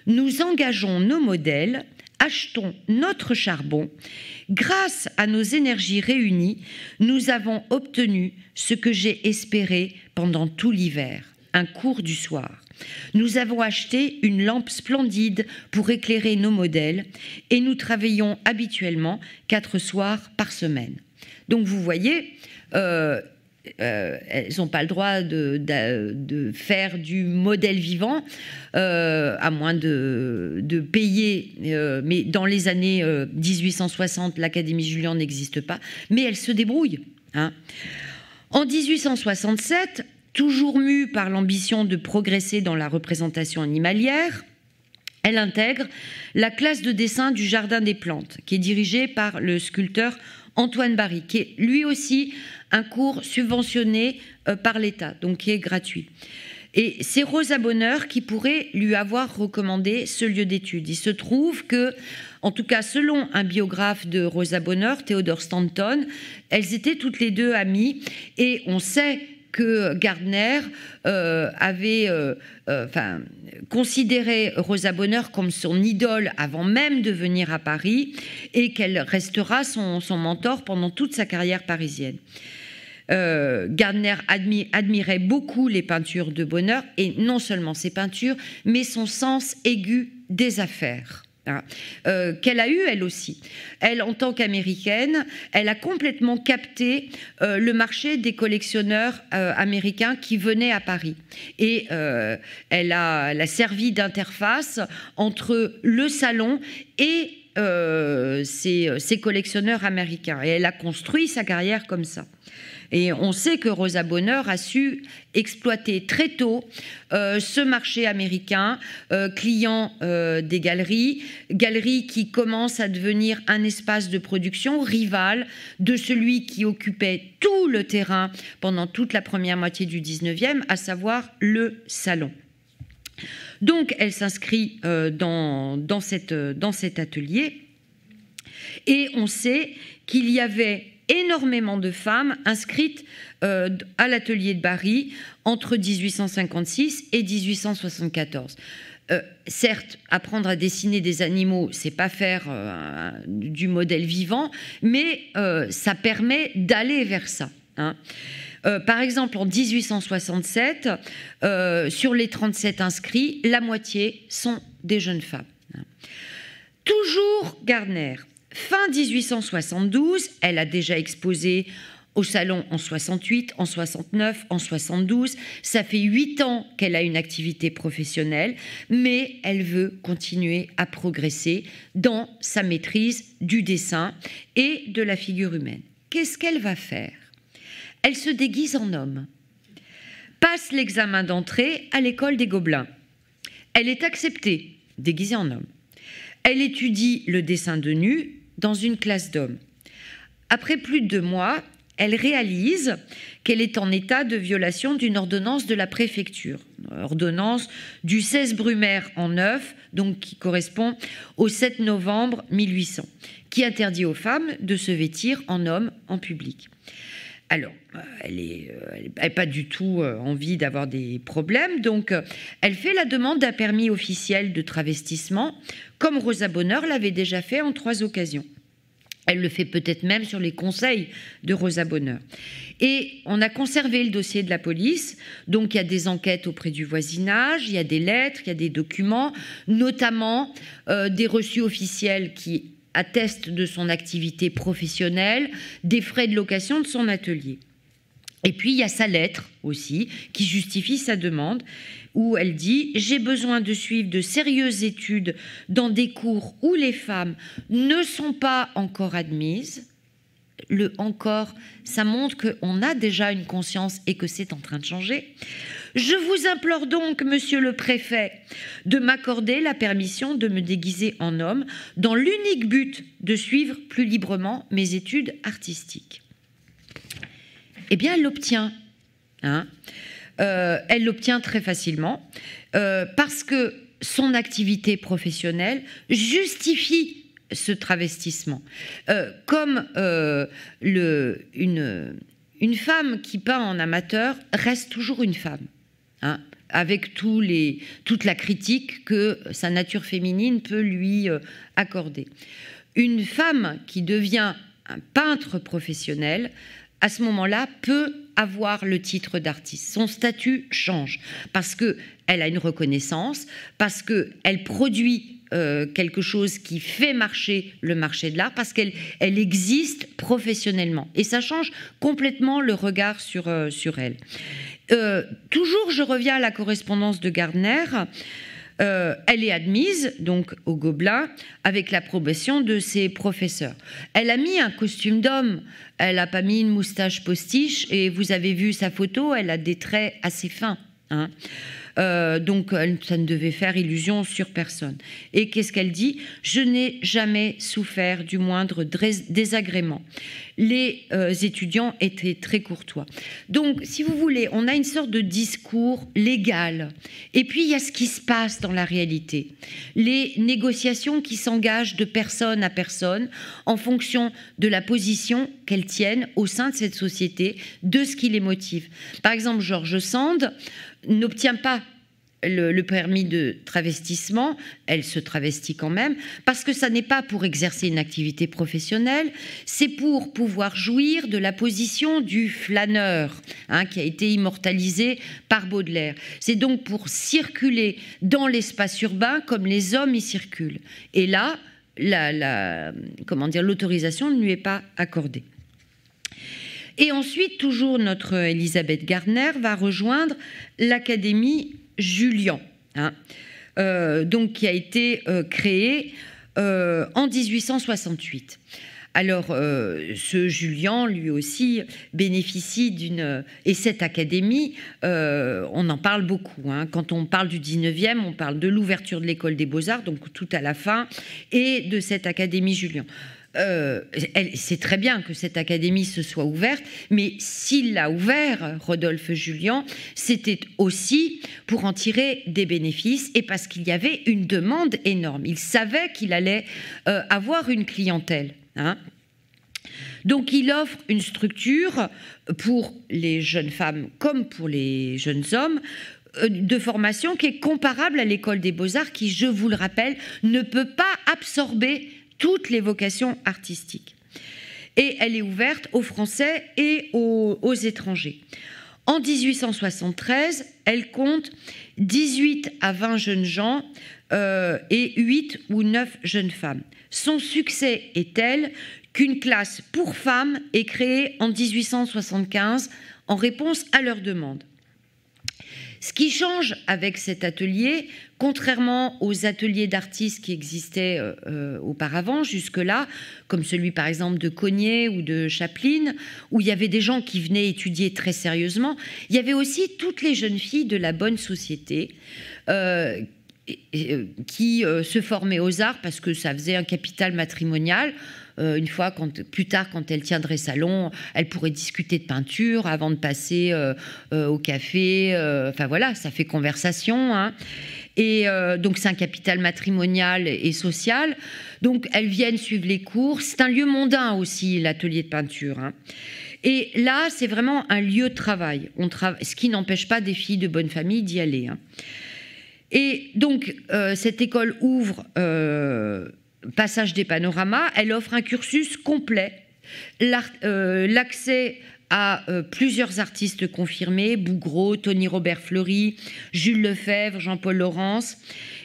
Nous engageons nos modèles, achetons notre charbon. Grâce à nos énergies réunies, nous avons obtenu ce que j'ai espéré pendant tout l'hiver, un cours du soir. Nous avons acheté une lampe splendide pour éclairer nos modèles et nous travaillons habituellement quatre soirs par semaine. Donc vous voyez, euh, euh, elles n'ont pas le droit de, faire du modèle vivant, euh, à moins de, payer. mais dans les années 1860, l'Académie Julian n'existe pas, mais elles se débrouillent. Hein. En 1867, Toujours mue par l'ambition de progresser dans la représentation animalière, elle intègre la classe de dessin du Jardin des Plantes, qui est dirigée par le sculpteur Antoine Barry, qui est lui aussi un cours subventionné euh, par l'État, donc qui est gratuit. Et c'est Rosa Bonheur qui pourrait lui avoir recommandé ce lieu d'étude. Il se trouve que, en tout cas selon un biographe de Rosa Bonheur, Theodore Stanton, elles étaient toutes les deux amies et on sait que Gardner euh, avait euh, euh, considéré Rosa Bonheur comme son idole avant même de venir à Paris et qu'elle restera son, mentor pendant toute sa carrière parisienne. Gardner admirait beaucoup les peintures de Bonheur et non seulement ses peintures, mais son sens aigu des affaires. Hein. Euh, qu'elle a eu elle aussi. Elle, en tant qu'américaine, elle a complètement capté euh, le marché des collectionneurs euh, américains qui venaient à Paris. Et elle a, servi d'interface entre le salon et ces collectionneurs américains. Et elle a construit sa carrière comme ça. Et on sait que Rosa Bonheur a su exploiter très tôt euh, ce marché américain, euh, client euh, des galeries, galeries qui commencent à devenir un espace de production rival de celui qui occupait tout le terrain pendant toute la première moitié du 19e, à savoir le salon. Donc elle s'inscrit dans, cette, dans cet atelier et on sait qu'il y avait énormément de femmes inscrites euh, à l'atelier de Barry entre 1856 et 1874. Euh, certes, apprendre à dessiner des animaux, c'est pas faire euh, du modèle vivant, mais ça permet d'aller vers ça. Hein. par exemple, en 1867, sur les 37 inscrits, la moitié sont des jeunes femmes. Hein. Toujours Gardner, Fin 1872, elle a déjà exposé au salon en 68, en 69, en 72. Ça fait huit ans qu'elle a une activité professionnelle, mais elle veut continuer à progresser dans sa maîtrise du dessin et de la figure humaine. Qu'est-ce qu'elle va faire Elle se déguise en homme, passe l'examen d'entrée à l'école des Gobelins. Elle est acceptée, déguisée en homme. Elle étudie le dessin de nu dans une classe d'hommes. Après plus de deux mois, elle réalise qu'elle est en état de violation d'une ordonnance de la préfecture, ordonnance du 16 Brumaire en 9, donc qui correspond au 7 novembre 1800, qui interdit aux femmes de se vêtir en hommes en public. Alors, euh, elle n'a euh, pas du tout euh, envie d'avoir des problèmes, donc elle fait la demande d'un permis officiel de travestissement, comme Rosa Bonheur l'avait déjà fait en trois occasions. Elle le fait peut-être même sur les conseils de Rosa Bonheur. Et on a conservé le dossier de la police. Donc il y a des enquêtes auprès du voisinage, il y a des lettres, il y a des documents, notamment des reçus officiels qui atteste de son activité professionnelle, des frais de location de son atelier. Et puis il y a sa lettre aussi qui justifie sa demande où elle dit j'ai besoin de suivre de sérieuses études dans des cours où les femmes ne sont pas encore admises le encore, ça montre qu'on a déjà une conscience et que c'est en train de changer. Je vous implore donc, monsieur le préfet, de m'accorder la permission de me déguiser en homme dans l'unique but de suivre plus librement mes études artistiques. Eh bien, elle l'obtient. Hein. Euh, elle l'obtient très facilement euh, parce que son activité professionnelle justifie ce travestissement. Euh, comme euh, le, une, une, femme qui peint en amateur reste toujours une femme, hein, avec tous les, toute la critique que sa nature féminine peut lui euh, accorder. Une femme qui devient un peintre professionnel, à ce moment-là, peut avoir le titre d'artiste. Son statut change parce que elle a une reconnaissance, parce que elle produit euh, quelque chose qui fait marcher le marché de l'art parce qu'elle elle existe professionnellement. Et ça change complètement le regard sur, euh, sur elle. Euh, toujours, je reviens à la correspondance de Gardner. elle est admise donc au Gobelin avec l'approbation de ses professeurs. Elle a mis un costume d'homme, elle n'a pas mis une moustache postiche et vous avez vu sa photo, elle a des traits assez fins. Hein. Euh, donc ça ne devait faire illusion sur personne. Et qu'est-ce qu'elle dit Je n'ai jamais souffert du moindre désagrément. Les euh, étudiants étaient très courtois. Donc, si vous voulez, on a une sorte de discours légal. Et puis, il y a ce qui se passe dans la réalité. Les négociations qui s'engagent de personne à personne en fonction de la position qu'elles tiennent au sein de cette société, de ce qui les motive. Par exemple, Georges Sand, n'obtient pas le, permis de travestissement, elle se travestit quand même, parce que ça n'est pas pour exercer une activité professionnelle, c'est pour pouvoir jouir de la position du flâneur, hein, qui a été immortalisé par Baudelaire. C'est donc pour circuler dans l'espace urbain comme les hommes y circulent. Et là, la, comment dire, l'autorisation ne lui est pas accordée. Et ensuite, toujours notre Elisabeth Gardner va rejoindre l'Académie Julian, hein, euh, donc qui a été euh, créée euh, en 1868. Alors, ce Julian, lui aussi, bénéficie d'une... Et cette académie, on en parle beaucoup. Hein. Quand on parle du 19e, on parle de l'ouverture de l'école des beaux-arts, donc tout à la fin, et de cette académie Julien. Euh, c'est très bien que cette académie se soit ouverte, mais s'il l'a ouvert, Rodolphe Julien, c'était aussi pour en tirer des bénéfices et parce qu'il y avait une demande énorme. Il savait qu'il allait euh, avoir une clientèle. Hein. Donc il offre une structure pour les jeunes femmes comme pour les jeunes hommes euh, de formation qui est comparable à l'école des beaux-arts qui, je vous le rappelle, ne peut pas absorber toutes les vocations artistiques. Et elle est ouverte aux Français et aux, étrangers. En 1873, elle compte 18 à 20 jeunes gens euh, et 8 ou 9 jeunes femmes. Son succès est tel qu'une classe pour femmes est créée en 1875 en réponse à leur demande. Ce qui change avec cet atelier, contrairement aux ateliers d'artistes qui existaient euh, euh, auparavant, jusque-là, comme celui par exemple de cognet ou de Chaplin, où il y avait des gens qui venaient étudier très sérieusement, il y avait aussi toutes les jeunes filles de la bonne société. Euh, qui se formaient aux arts parce que ça faisait un capital matrimonial. Euh, une fois, plus tard, quand elle tiendrait salon, elle pourrait discuter de peinture avant de passer euh, euh, au café. Enfin voilà, ça fait conversation. Hein. Et donc, c'est un capital matrimonial et social. Donc, elles viennent suivre les cours. C'est un lieu mondain aussi, l'atelier de peinture. Hein. Et là, c'est vraiment un lieu de travail. ce qui n'empêche pas des filles de bonne famille d'y aller. Hein. Et donc, cette école ouvre Passage des panoramas, elle offre un cursus complet, euh, l'accès à euh, plusieurs artistes confirmés, Bougreau, Tony Robert Fleury, Jules Lefebvre, Jean-Paul Laurence,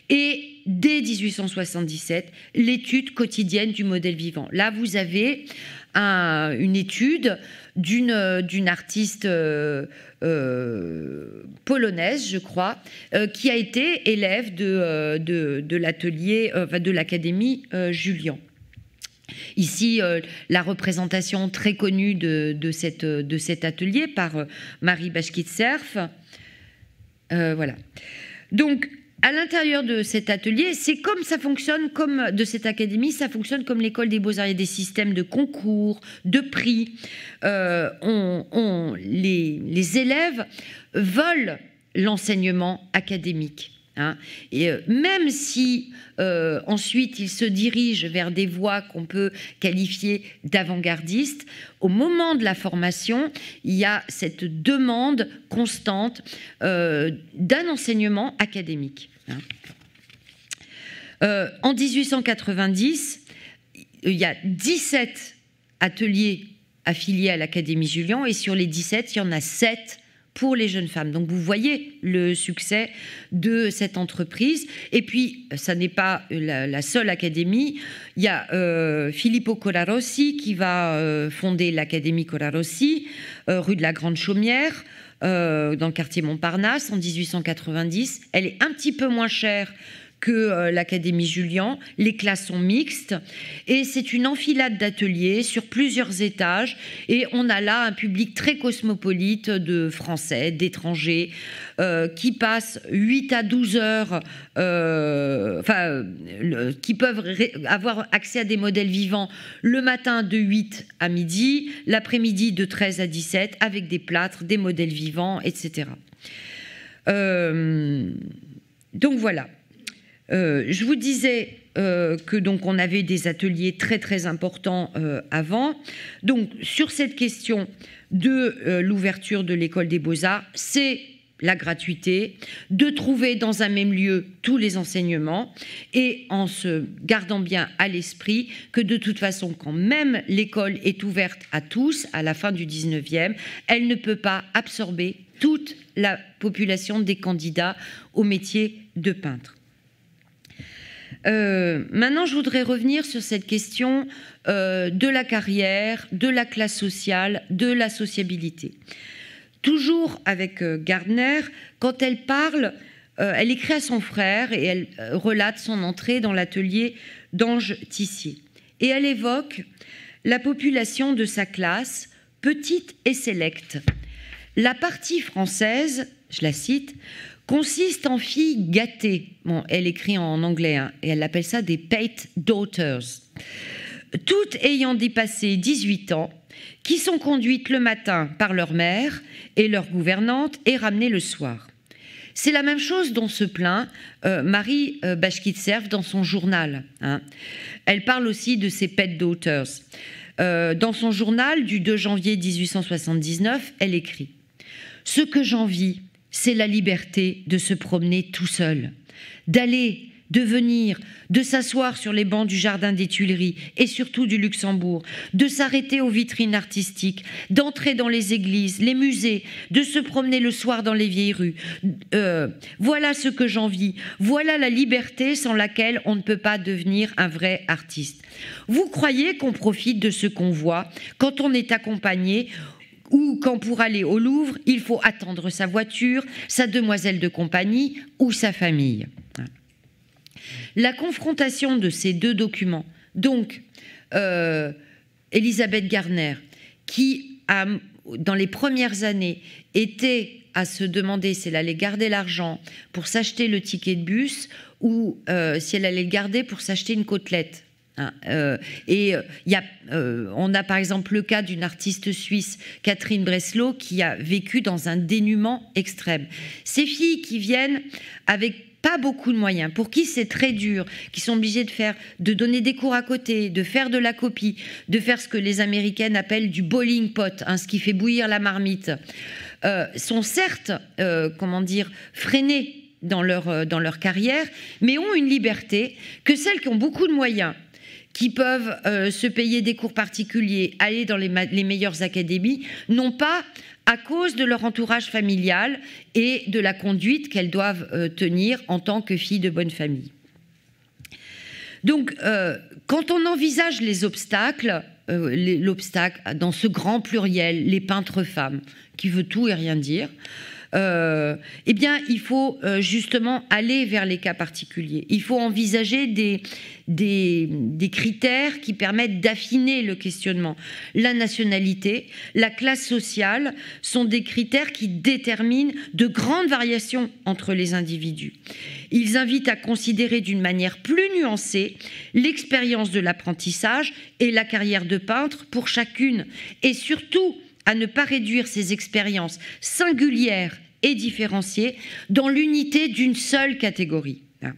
et dès 1877, l'étude quotidienne du modèle vivant. Là, vous avez une étude d'une, d'une artiste euh, euh, polonaise, je crois, euh, qui a été élève de, de, l'atelier, de l'académie Julian. Ici, la représentation très connue de, de, de cet atelier par Marie Bashkitserf. voilà. Donc, à l'intérieur de cet atelier, c'est comme ça fonctionne, comme de cette académie, ça fonctionne comme l'école des beaux-arts. et des systèmes de concours, de prix. Euh, on, les, élèves veulent l'enseignement académique. Hein. Et euh, même si euh, ensuite ils se dirigent vers des voies qu'on peut qualifier d'avant-gardistes, au moment de la formation, il y a cette demande constante d'un enseignement académique. Hein. Euh, en 1890, il y a 17 ateliers affiliés à l'Académie Julian, et sur les 17, il y en a 7 pour les jeunes femmes. Donc vous voyez le succès de cette entreprise. Et puis, ça n'est pas la, seule académie. Il y a euh, Filippo Colarossi qui va euh, fonder l'Académie Colarossi, rue de la Grande Chaumière. Euh, dans le quartier Montparnasse en 1890. Elle est un petit peu moins chère que euh, l'Académie Julian, Les classes sont mixtes et c'est une enfilade d'ateliers sur plusieurs étages et on a là un public très cosmopolite de Français, d'étrangers, euh, qui passent 8 à 12 heures, euh, enfin, qui peuvent avoir accès à des modèles vivants le matin de 8 à midi, l'après-midi de 13 à 17 avec des plâtres, des modèles vivants, etc. donc voilà. Euh, je vous disais euh, que donc on avait des ateliers très très importants euh, avant. Donc sur cette question de l'ouverture de l'école des beaux-arts, c'est la gratuité, de trouver dans un même lieu tous les enseignements et en se gardant bien à l'esprit que de toute façon, quand même l'école est ouverte à tous à la fin du 19e, elle ne peut pas absorber toute la population des candidats au métier de peintre. Euh, maintenant, je voudrais revenir sur cette question euh, de la carrière, de la classe sociale, de la sociabilité. Toujours avec euh, Gardner, quand elle parle, elle écrit à son frère et elle relate son entrée dans l'atelier d'Ange Tissier. Et elle évoque la population de sa classe, petite et sélecte. La partie française, je la cite, consiste en filles gâtées. elle écrit en anglais hein, et elle appelle ça des pet Daughters. Toutes ayant dépassé 18 ans, qui sont conduites le matin par leur mère et leur gouvernante et ramenées le soir. C'est la même chose dont se plaint euh, Marie euh, hein. euh, dans son journal. Elle parle aussi de ses pet Daughters. dans son journal du 2 janvier 1879, elle écrit Ce que j'envie, c'est la liberté de se promener tout seul, d'aller, de venir, de s'asseoir sur les bancs du Jardin des Tuileries et surtout du Luxembourg, de s'arrêter aux vitrines artistiques, d'entrer dans les églises, les musées, de se promener le soir dans les vieilles rues. Euh, voilà ce que j'envie, voilà la liberté sans laquelle on ne peut pas devenir un vrai artiste. Vous croyez qu'on profite de ce qu'on voit quand on est accompagné ou quand pour aller au Louvre, il faut attendre sa voiture, sa demoiselle de compagnie ou sa famille. La confrontation de ces deux documents, donc euh, Elisabeth Garner, qui dans les premières années était à se demander si elle allait garder l'argent pour s'acheter le ticket de bus ou euh, si elle allait le garder pour s'acheter une côtelette Hein, euh, et euh, y a, euh, on a par exemple le cas d'une artiste suisse, Catherine Breslow, qui a vécu dans un dénuement extrême. Ces filles qui viennent avec pas beaucoup de moyens, pour qui c'est très dur, qui sont obligées de faire, de donner des cours à côté, de faire de la copie, de faire ce que les Américaines appellent du bowling pot, hein, ce qui fait bouillir la marmite, sont certes, comment dire, freinées dans leur, dans leur carrière, mais ont une liberté que celles qui ont beaucoup de moyens qui peuvent euh, se payer des cours particuliers, aller dans les, meilleures académies, non pas à cause de leur entourage familial et de la conduite qu'elles doivent euh, tenir en tant que filles de bonne famille. Donc, euh, quand on envisage les obstacles, l'obstacle dans ce grand pluriel, les peintres femmes, qui veut tout et rien dire, euh, eh bien, il faut euh, justement aller vers les cas particuliers. Il faut envisager des, des critères qui permettent d'affiner le questionnement. La nationalité, la classe sociale sont des critères qui déterminent de grandes variations entre les individus. Ils invitent à considérer d'une manière plus nuancée l'expérience de l'apprentissage et la carrière de peintre pour chacune, et surtout à ne pas réduire ces expériences singulières et différenciées dans l'unité d'une seule catégorie. Hein.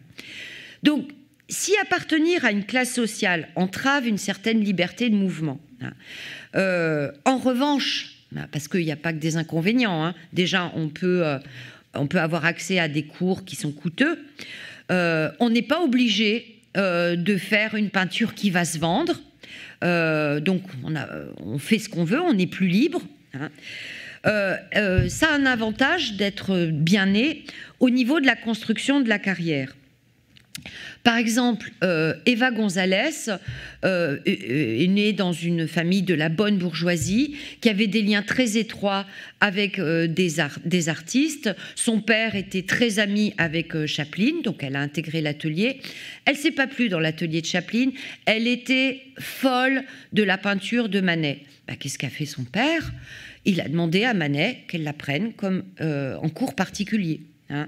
Donc, si appartenir à une classe sociale entrave une certaine liberté de mouvement, hein, euh, en revanche, hein, parce qu'il n'y a pas que des inconvénients, déjà on peut, euh, on peut avoir accès à des cours qui sont coûteux, euh, on n'est pas obligé de faire une peinture qui va se vendre, euh, donc on, fait ce qu'on veut, on est plus libre. Hein. Euh, euh, ça a un avantage d'être bien né au niveau de la construction de la carrière. Par exemple, euh, Eva González euh, euh, est, née dans une famille de la bonne bourgeoisie qui avait des liens très étroits avec des, artistes. Son père était très ami avec Chaplin, donc elle a intégré l'atelier. Elle s'est pas plu dans l'atelier de Chaplin. Elle était folle de la peinture de Manet. Bah, qu'est-ce qu'a fait son père Il a demandé à Manet qu'elle la prenne comme en cours particulier. Hein.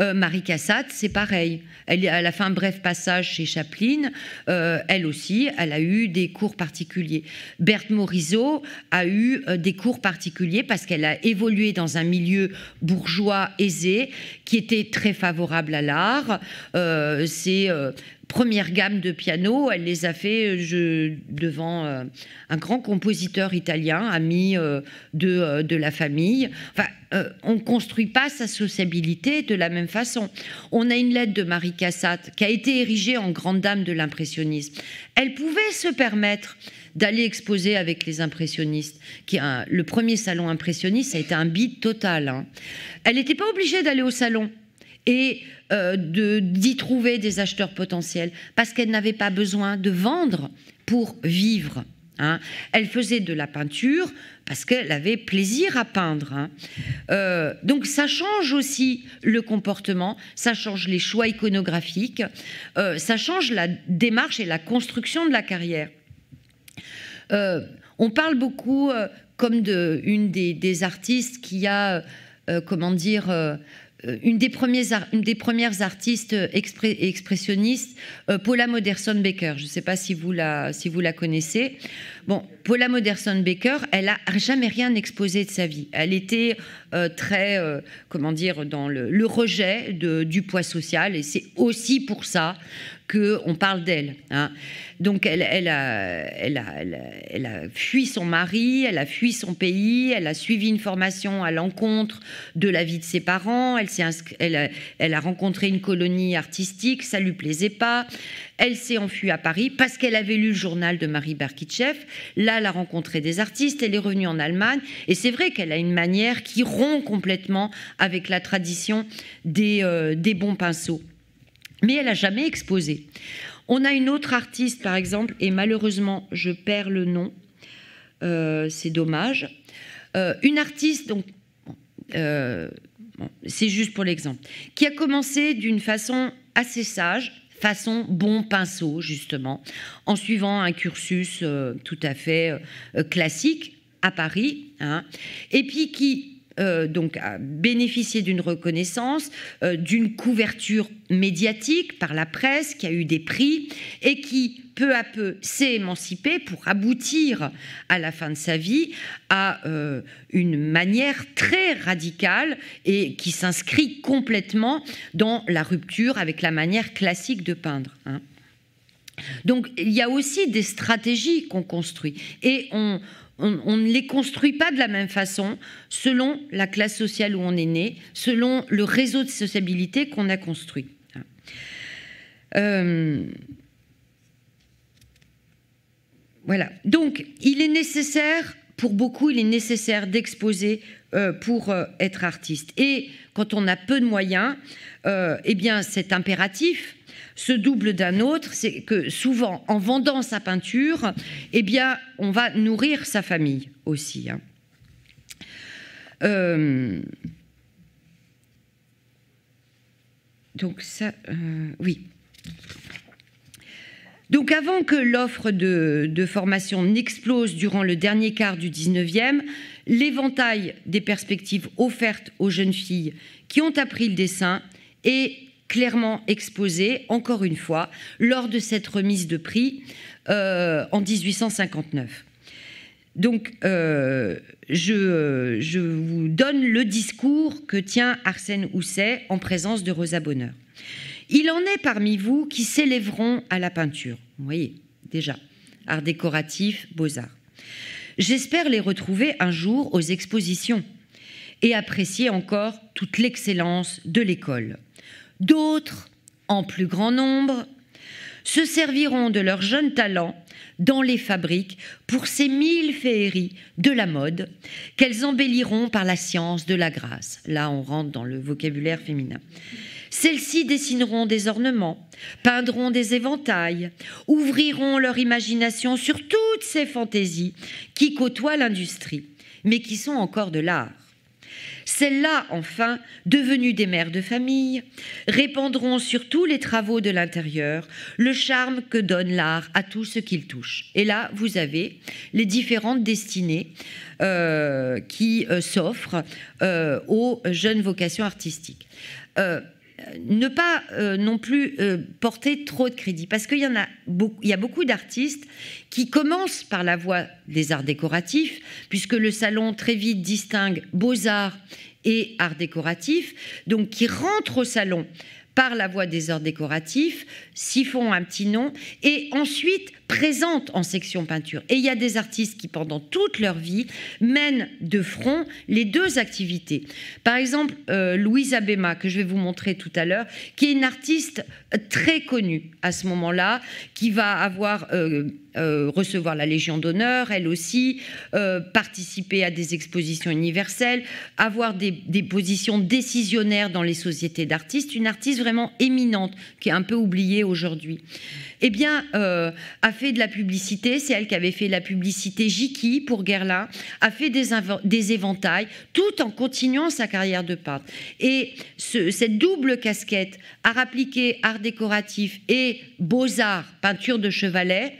Euh, Marie Cassatt, c'est pareil. Elle, a fait un bref passage chez Chaplin. Euh, elle aussi, elle a eu des cours particuliers. Berthe Morisot a eu euh, des cours particuliers parce qu'elle a évolué dans un milieu bourgeois aisé qui était très favorable à l'art. c'est première gamme de piano, Elle les a fait euh, devant euh, un grand compositeur italien, ami euh, de, la famille. on ne construit pas sa sociabilité de la même façon. On a une lettre de Marie Cassatt qui a été érigée en grande dame de l'impressionnisme. Elle pouvait se permettre d'aller exposer avec les impressionnistes. Qui le premier salon impressionniste, a été un bide total. Hein. Elle n'était pas obligée d'aller au salon et euh, d'y trouver des acheteurs potentiels, parce qu'elle n'avait pas besoin de vendre pour vivre. Hein. Elle faisait de la peinture parce qu'elle avait plaisir à peindre. Hein. Euh, donc ça change aussi le comportement, ça change les choix iconographiques, euh, ça change la démarche et la construction de la carrière. on parle beaucoup comme de, une des, des, artistes qui a, comment dire, euh, une des, premières, une des premières artistes euh, expressionnistes, euh, Paula Moderson Baker. Je ne sais pas si vous la, si vous la connaissez. Bon, Paula Moderson Baker, elle n'a jamais rien exposé de sa vie. Elle était très, comment dire, dans le, rejet du poids social, et c'est aussi pour ça on parle d'elle. Hein. Donc elle, a, fui son mari, elle a fui son pays, elle a suivi une formation à l'encontre de la vie de ses parents, elle, a, elle a rencontré une colonie artistique, ça lui plaisait pas, elle s'est enfuie à Paris parce qu'elle avait lu le journal de Marie Berkitchev, là elle a rencontré des artistes, elle est revenue en Allemagne, et c'est vrai qu'elle a une manière qui rompt complètement avec la tradition des euh, bons pinceaux mais elle n'a jamais exposé. On a une autre artiste, par exemple, et malheureusement, je perds le nom, euh, c'est dommage. Euh, une artiste, donc, euh, c'est juste pour l'exemple, qui a commencé d'une façon assez sage, façon bon pinceau, justement, en suivant un cursus tout à fait classique à Paris, hein, et puis qui, euh, donc à bénéficier d'une reconnaissance, euh, d'une couverture médiatique par la presse qui a eu des prix et qui peu à peu s'est émancipée pour aboutir à la fin de sa vie à euh, une manière très radicale et qui s'inscrit complètement dans la rupture avec la manière classique de peindre. Hein. Donc il y a aussi des stratégies qu'on construit et on, ne les construit pas de la même façon selon la classe sociale où on est né, selon le réseau de sociabilité qu'on a construit. Euh, voilà. Donc, il est nécessaire, pour beaucoup, il est nécessaire d'exposer euh, pour euh, être artiste. Et quand on a peu de moyens, eh bien, c'est impératif se double d'un autre, c'est que souvent, en vendant sa peinture, eh bien, on va nourrir sa famille aussi. Hein. Euh, donc ça, euh, oui. Donc avant que l'offre de, de, formation n'explose durant le dernier quart du 19e, l'éventail des perspectives offertes aux jeunes filles qui ont appris le dessin est clairement exposé, encore une fois, lors de cette remise de prix euh, en 1859. Donc, euh, je, je, vous donne le discours que tient Arsène Housset en présence de Rosa Bonheur. Il en est parmi vous qui s'élèveront à la peinture. Vous voyez, déjà, art décoratif, beaux-arts. J'espère les retrouver un jour aux expositions et apprécier encore toute l'excellence de l'école. D'autres, en plus grand nombre, se serviront de leurs jeunes talents dans les fabriques pour ces mille féeries de la mode qu'elles embelliront par la science de la grâce. Là, on rentre dans le vocabulaire féminin. Celles-ci dessineront des ornements, peindront des éventails, ouvriront leur imagination sur toutes ces fantaisies qui côtoient l'industrie, mais qui sont encore de l'art. Celles-là, enfin, devenues des mères de famille, répandront sur tous les travaux de l'intérieur le charme que donne l'art à tout ce qu'il touche. Et là, vous avez les différentes destinées euh, qui euh, s'offrent euh, aux jeunes vocations artistiques ne pas euh, non plus euh, porter trop de crédit, parce qu'il y en a beaucoup, il y a beaucoup d'artistes qui commencent par la voie des arts décoratifs, puisque le salon très vite distingue beaux-arts et arts décoratifs, donc qui rentrent au salon par la voie des arts décoratifs, s'y font un petit nom, et ensuite présente en section peinture. Et il y a des artistes qui, pendant toute leur vie, mènent de front les deux activités. Par exemple, euh, Louise Abema, que je vais vous montrer tout à l'heure, qui est une artiste très connue à ce moment-là, qui va avoir... Euh, euh, recevoir la Légion d'honneur, elle aussi, participer à des expositions universelles, avoir des, des positions décisionnaires dans les sociétés d'artistes, une artiste vraiment éminente qui est un peu oubliée aujourd'hui eh bien, euh, a fait de la publicité. C'est elle qui avait fait la publicité Jiki pour Guerlain, a fait des, éventails, tout en continuant sa carrière de peintre. Et cette double casquette, art appliqué, art décoratif et beaux-arts, peinture de chevalet,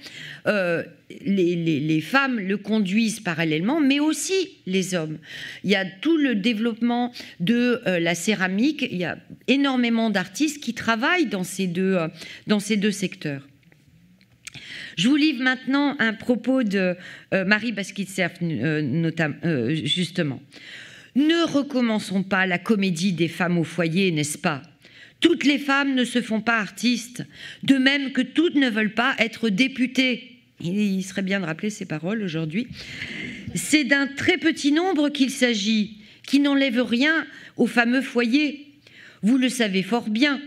euh, les, femmes le conduisent parallèlement, mais aussi les hommes. Il y a tout le développement de euh, la céramique. Il y a énormément d'artistes qui travaillent dans ces deux secteurs. Je vous livre maintenant un propos de euh, Marie Basquitserf, euh, notamment, euh, justement. Ne recommençons pas la comédie des femmes au foyer, n'est-ce pas Toutes les femmes ne se font pas artistes, de même que toutes ne veulent pas être députées. Il serait bien de rappeler ces paroles aujourd'hui. C'est d'un très petit nombre qu'il s'agit, qui n'enlève rien au fameux foyer. Vous le savez fort bien.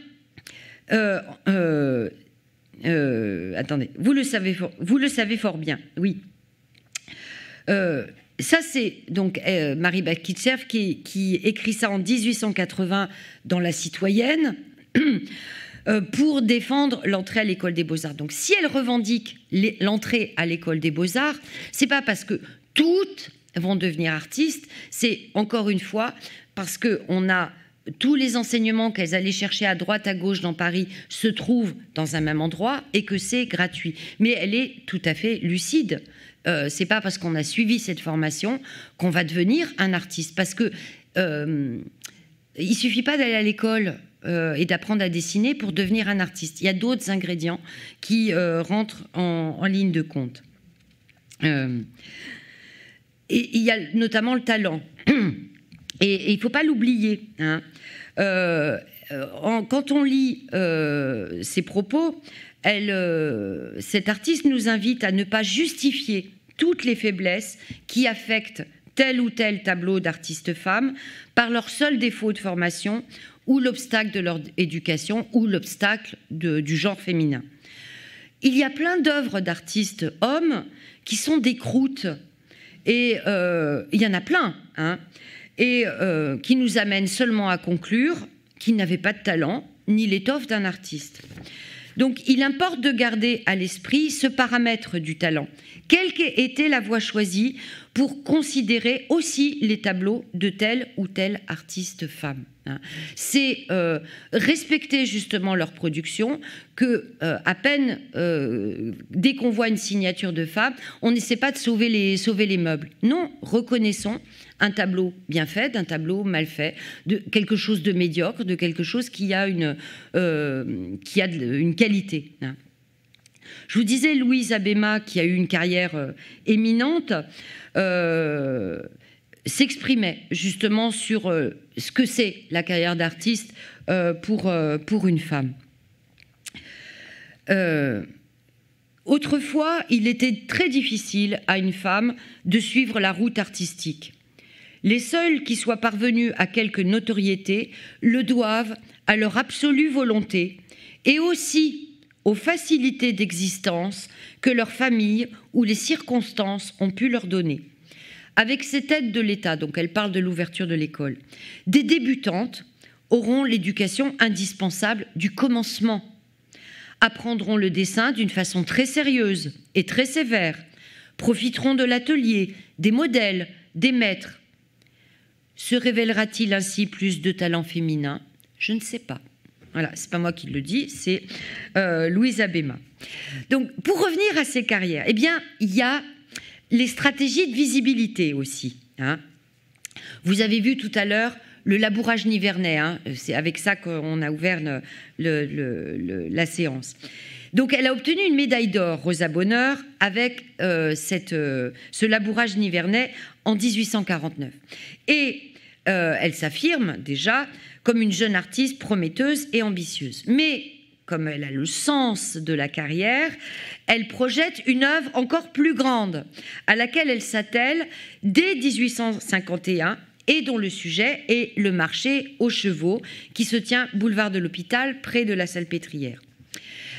Euh, attendez, vous le, savez vous le savez fort bien, oui. Euh, ça, c'est donc euh, Marie Bakitschev qui, qui, écrit ça en 1880 dans La Citoyenne pour défendre l'entrée à l'école des beaux-arts. Donc, si elle revendique l'entrée à l'école des beaux-arts, c'est pas parce que toutes vont devenir artistes, c'est encore une fois parce qu'on a tous les enseignements qu'elles allaient chercher à droite, à gauche dans Paris se trouvent dans un même endroit et que c'est gratuit. Mais elle est tout à fait lucide. Euh, c'est pas parce qu'on a suivi cette formation qu'on va devenir un artiste. Parce que euh, il suffit pas d'aller à l'école euh, et d'apprendre à dessiner pour devenir un artiste. Il y a d'autres ingrédients qui euh, rentrent en, ligne de compte. Euh, et il y a notamment le talent. Et, il ne faut pas l'oublier. Hein. Euh, quand on lit euh, ses propos, elle, euh, cet artiste nous invite à ne pas justifier toutes les faiblesses qui affectent tel ou tel tableau d'artistes femmes par leur seul défaut de formation ou l'obstacle de leur éducation ou l'obstacle du genre féminin. Il y a plein d'œuvres d'artistes hommes qui sont des croûtes et euh, il y en a plein. Hein et euh, qui nous amène seulement à conclure qu'il n'avait pas de talent ni l'étoffe d'un artiste. Donc il importe de garder à l'esprit ce paramètre du talent, quelle qu'ait été la voie choisie pour considérer aussi les tableaux de tel ou telle artiste femme. Hein. C'est euh, respecter justement leur production que euh, à peine euh, dès qu'on voit une signature de femme, on n'essaie pas de sauver les, sauver les meubles. Non, reconnaissons un tableau bien fait d'un tableau mal fait, de quelque chose de médiocre, de quelque chose qui a une, qui a une qualité. Hein. Je vous disais Louise Abema qui a eu une carrière éminente s'exprimait justement sur euh, ce que c'est la carrière d'artiste euh, pour, euh, pour une femme. autrefois, il était très difficile à une femme de suivre la route artistique. Les seuls qui soient parvenus à quelque notoriété le doivent à leur absolue volonté et aussi aux facilités d'existence que leur famille ou les circonstances ont pu leur donner avec cette aide de l'État, donc elle parle de l'ouverture de l'école, des débutantes auront l'éducation indispensable du commencement, apprendront le dessin d'une façon très sérieuse et très sévère, profiteront de l'atelier, des modèles, des maîtres. Se révélera-t-il ainsi plus de talent féminin Je ne sais pas. Voilà, c'est pas moi qui le dis, c'est euh, Louisa Bema. Donc, pour revenir à ces carrières, eh bien, il y a les stratégies de visibilité aussi. Hein. Vous avez vu tout à l'heure le labourage nivernais. Hein, c'est avec ça qu'on a ouvert la séance. Donc elle a obtenu une médaille d'or, Rosa Bonheur, avec euh, cette, euh, ce labourage nivernais en 1849. Et euh, elle s'affirme déjà comme une jeune artiste prometteuse et ambitieuse. Mais comme elle a le sens de la carrière, elle projette une œuvre encore plus grande, à laquelle elle s'attelle dès 1851 et dont le sujet est le marché aux chevaux qui se tient boulevard de l'Hôpital près de la Salpêtrière.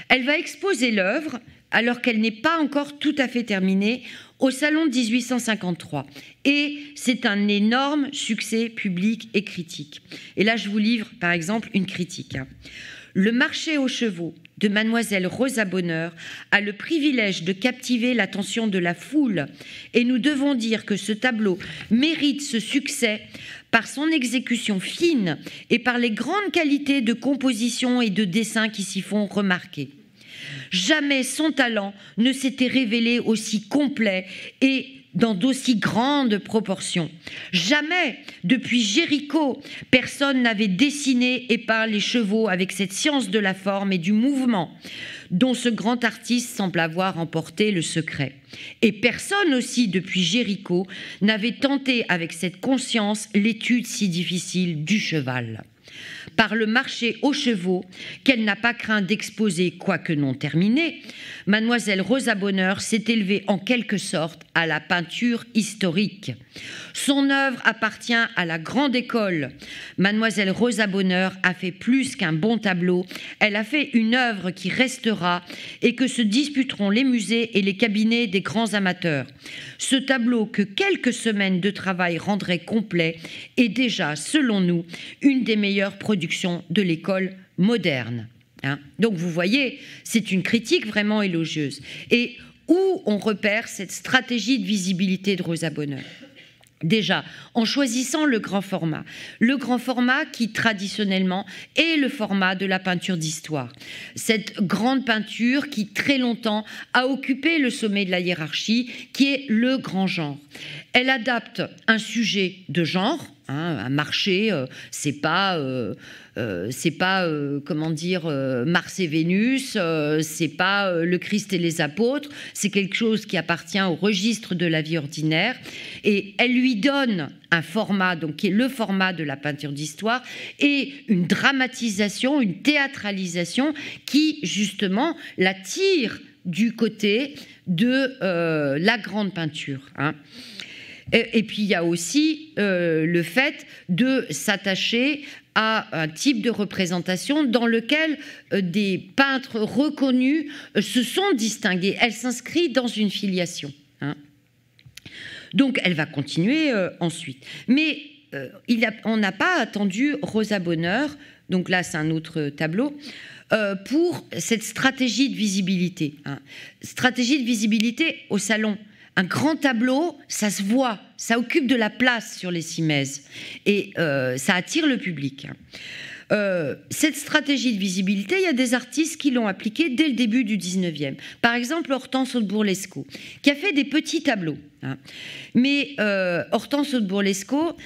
Elle va exposer l'œuvre alors qu'elle n'est pas encore tout à fait terminée au salon 1853 et c'est un énorme succès public et critique. Et là je vous livre par exemple une critique. Hein. Le marché aux chevaux de mademoiselle Rosa Bonheur a le privilège de captiver l'attention de la foule et nous devons dire que ce tableau mérite ce succès par son exécution fine et par les grandes qualités de composition et de dessin qui s'y font remarquer. Jamais son talent ne s'était révélé aussi complet et dans d'aussi grandes proportions. Jamais, depuis Jéricho, personne n'avait dessiné et peint les chevaux avec cette science de la forme et du mouvement dont ce grand artiste semble avoir emporté le secret. Et personne aussi, depuis Jéricho, n'avait tenté avec cette conscience l'étude si difficile du cheval par le marché aux chevaux qu'elle n'a pas craint d'exposer, quoique non terminé mademoiselle Rosa Bonheur s'est élevée en quelque sorte à la peinture historique. Son œuvre appartient à la grande école. Mademoiselle Rosa Bonheur a fait plus qu'un bon tableau, elle a fait une œuvre qui restera et que se disputeront les musées et les cabinets des grands amateurs. Ce tableau que quelques semaines de travail rendraient complet est déjà, selon nous, une des meilleures production de l'école moderne. Hein. Donc vous voyez, c'est une critique vraiment élogieuse. Et où on repère cette stratégie de visibilité de Rosa Bonheur Déjà, en choisissant le grand format, le grand format qui traditionnellement est le format de la peinture d'histoire, cette grande peinture qui très longtemps a occupé le sommet de la hiérarchie, qui est le grand genre. Elle adapte un sujet de genre, un hein, marché, euh, c'est pas, euh, euh, c'est pas comment dire, Mars et Vénus, c'est pas le Christ et les apôtres, c'est quelque chose qui appartient au registre de la vie ordinaire. Et elle lui donne un format, donc qui est le format de la peinture d'histoire, et une dramatisation, une théâtralisation qui justement la tire du côté de la grande peinture. Hein. Et, puis il y a aussi euh, le fait de s'attacher à un type de représentation dans lequel euh, des peintres reconnus euh, se sont distingués. Elle s'inscrit dans une filiation. Hein. Donc elle va continuer ensuite. Mais on n'a pas attendu Rosa Bonheur, donc là c'est un autre tableau, pour cette stratégie de visibilité. Hein. Stratégie de visibilité au salon un grand tableau, ça se voit, ça occupe de la place sur les cimaises et euh, ça attire le public. Euh, cette stratégie de visibilité, il y a des artistes qui l'ont appliquée dès le début du 19e. Par exemple, Hortense haute bourlesco qui a fait des petits tableaux. Hein. Mais euh, Hortense haute bourlesco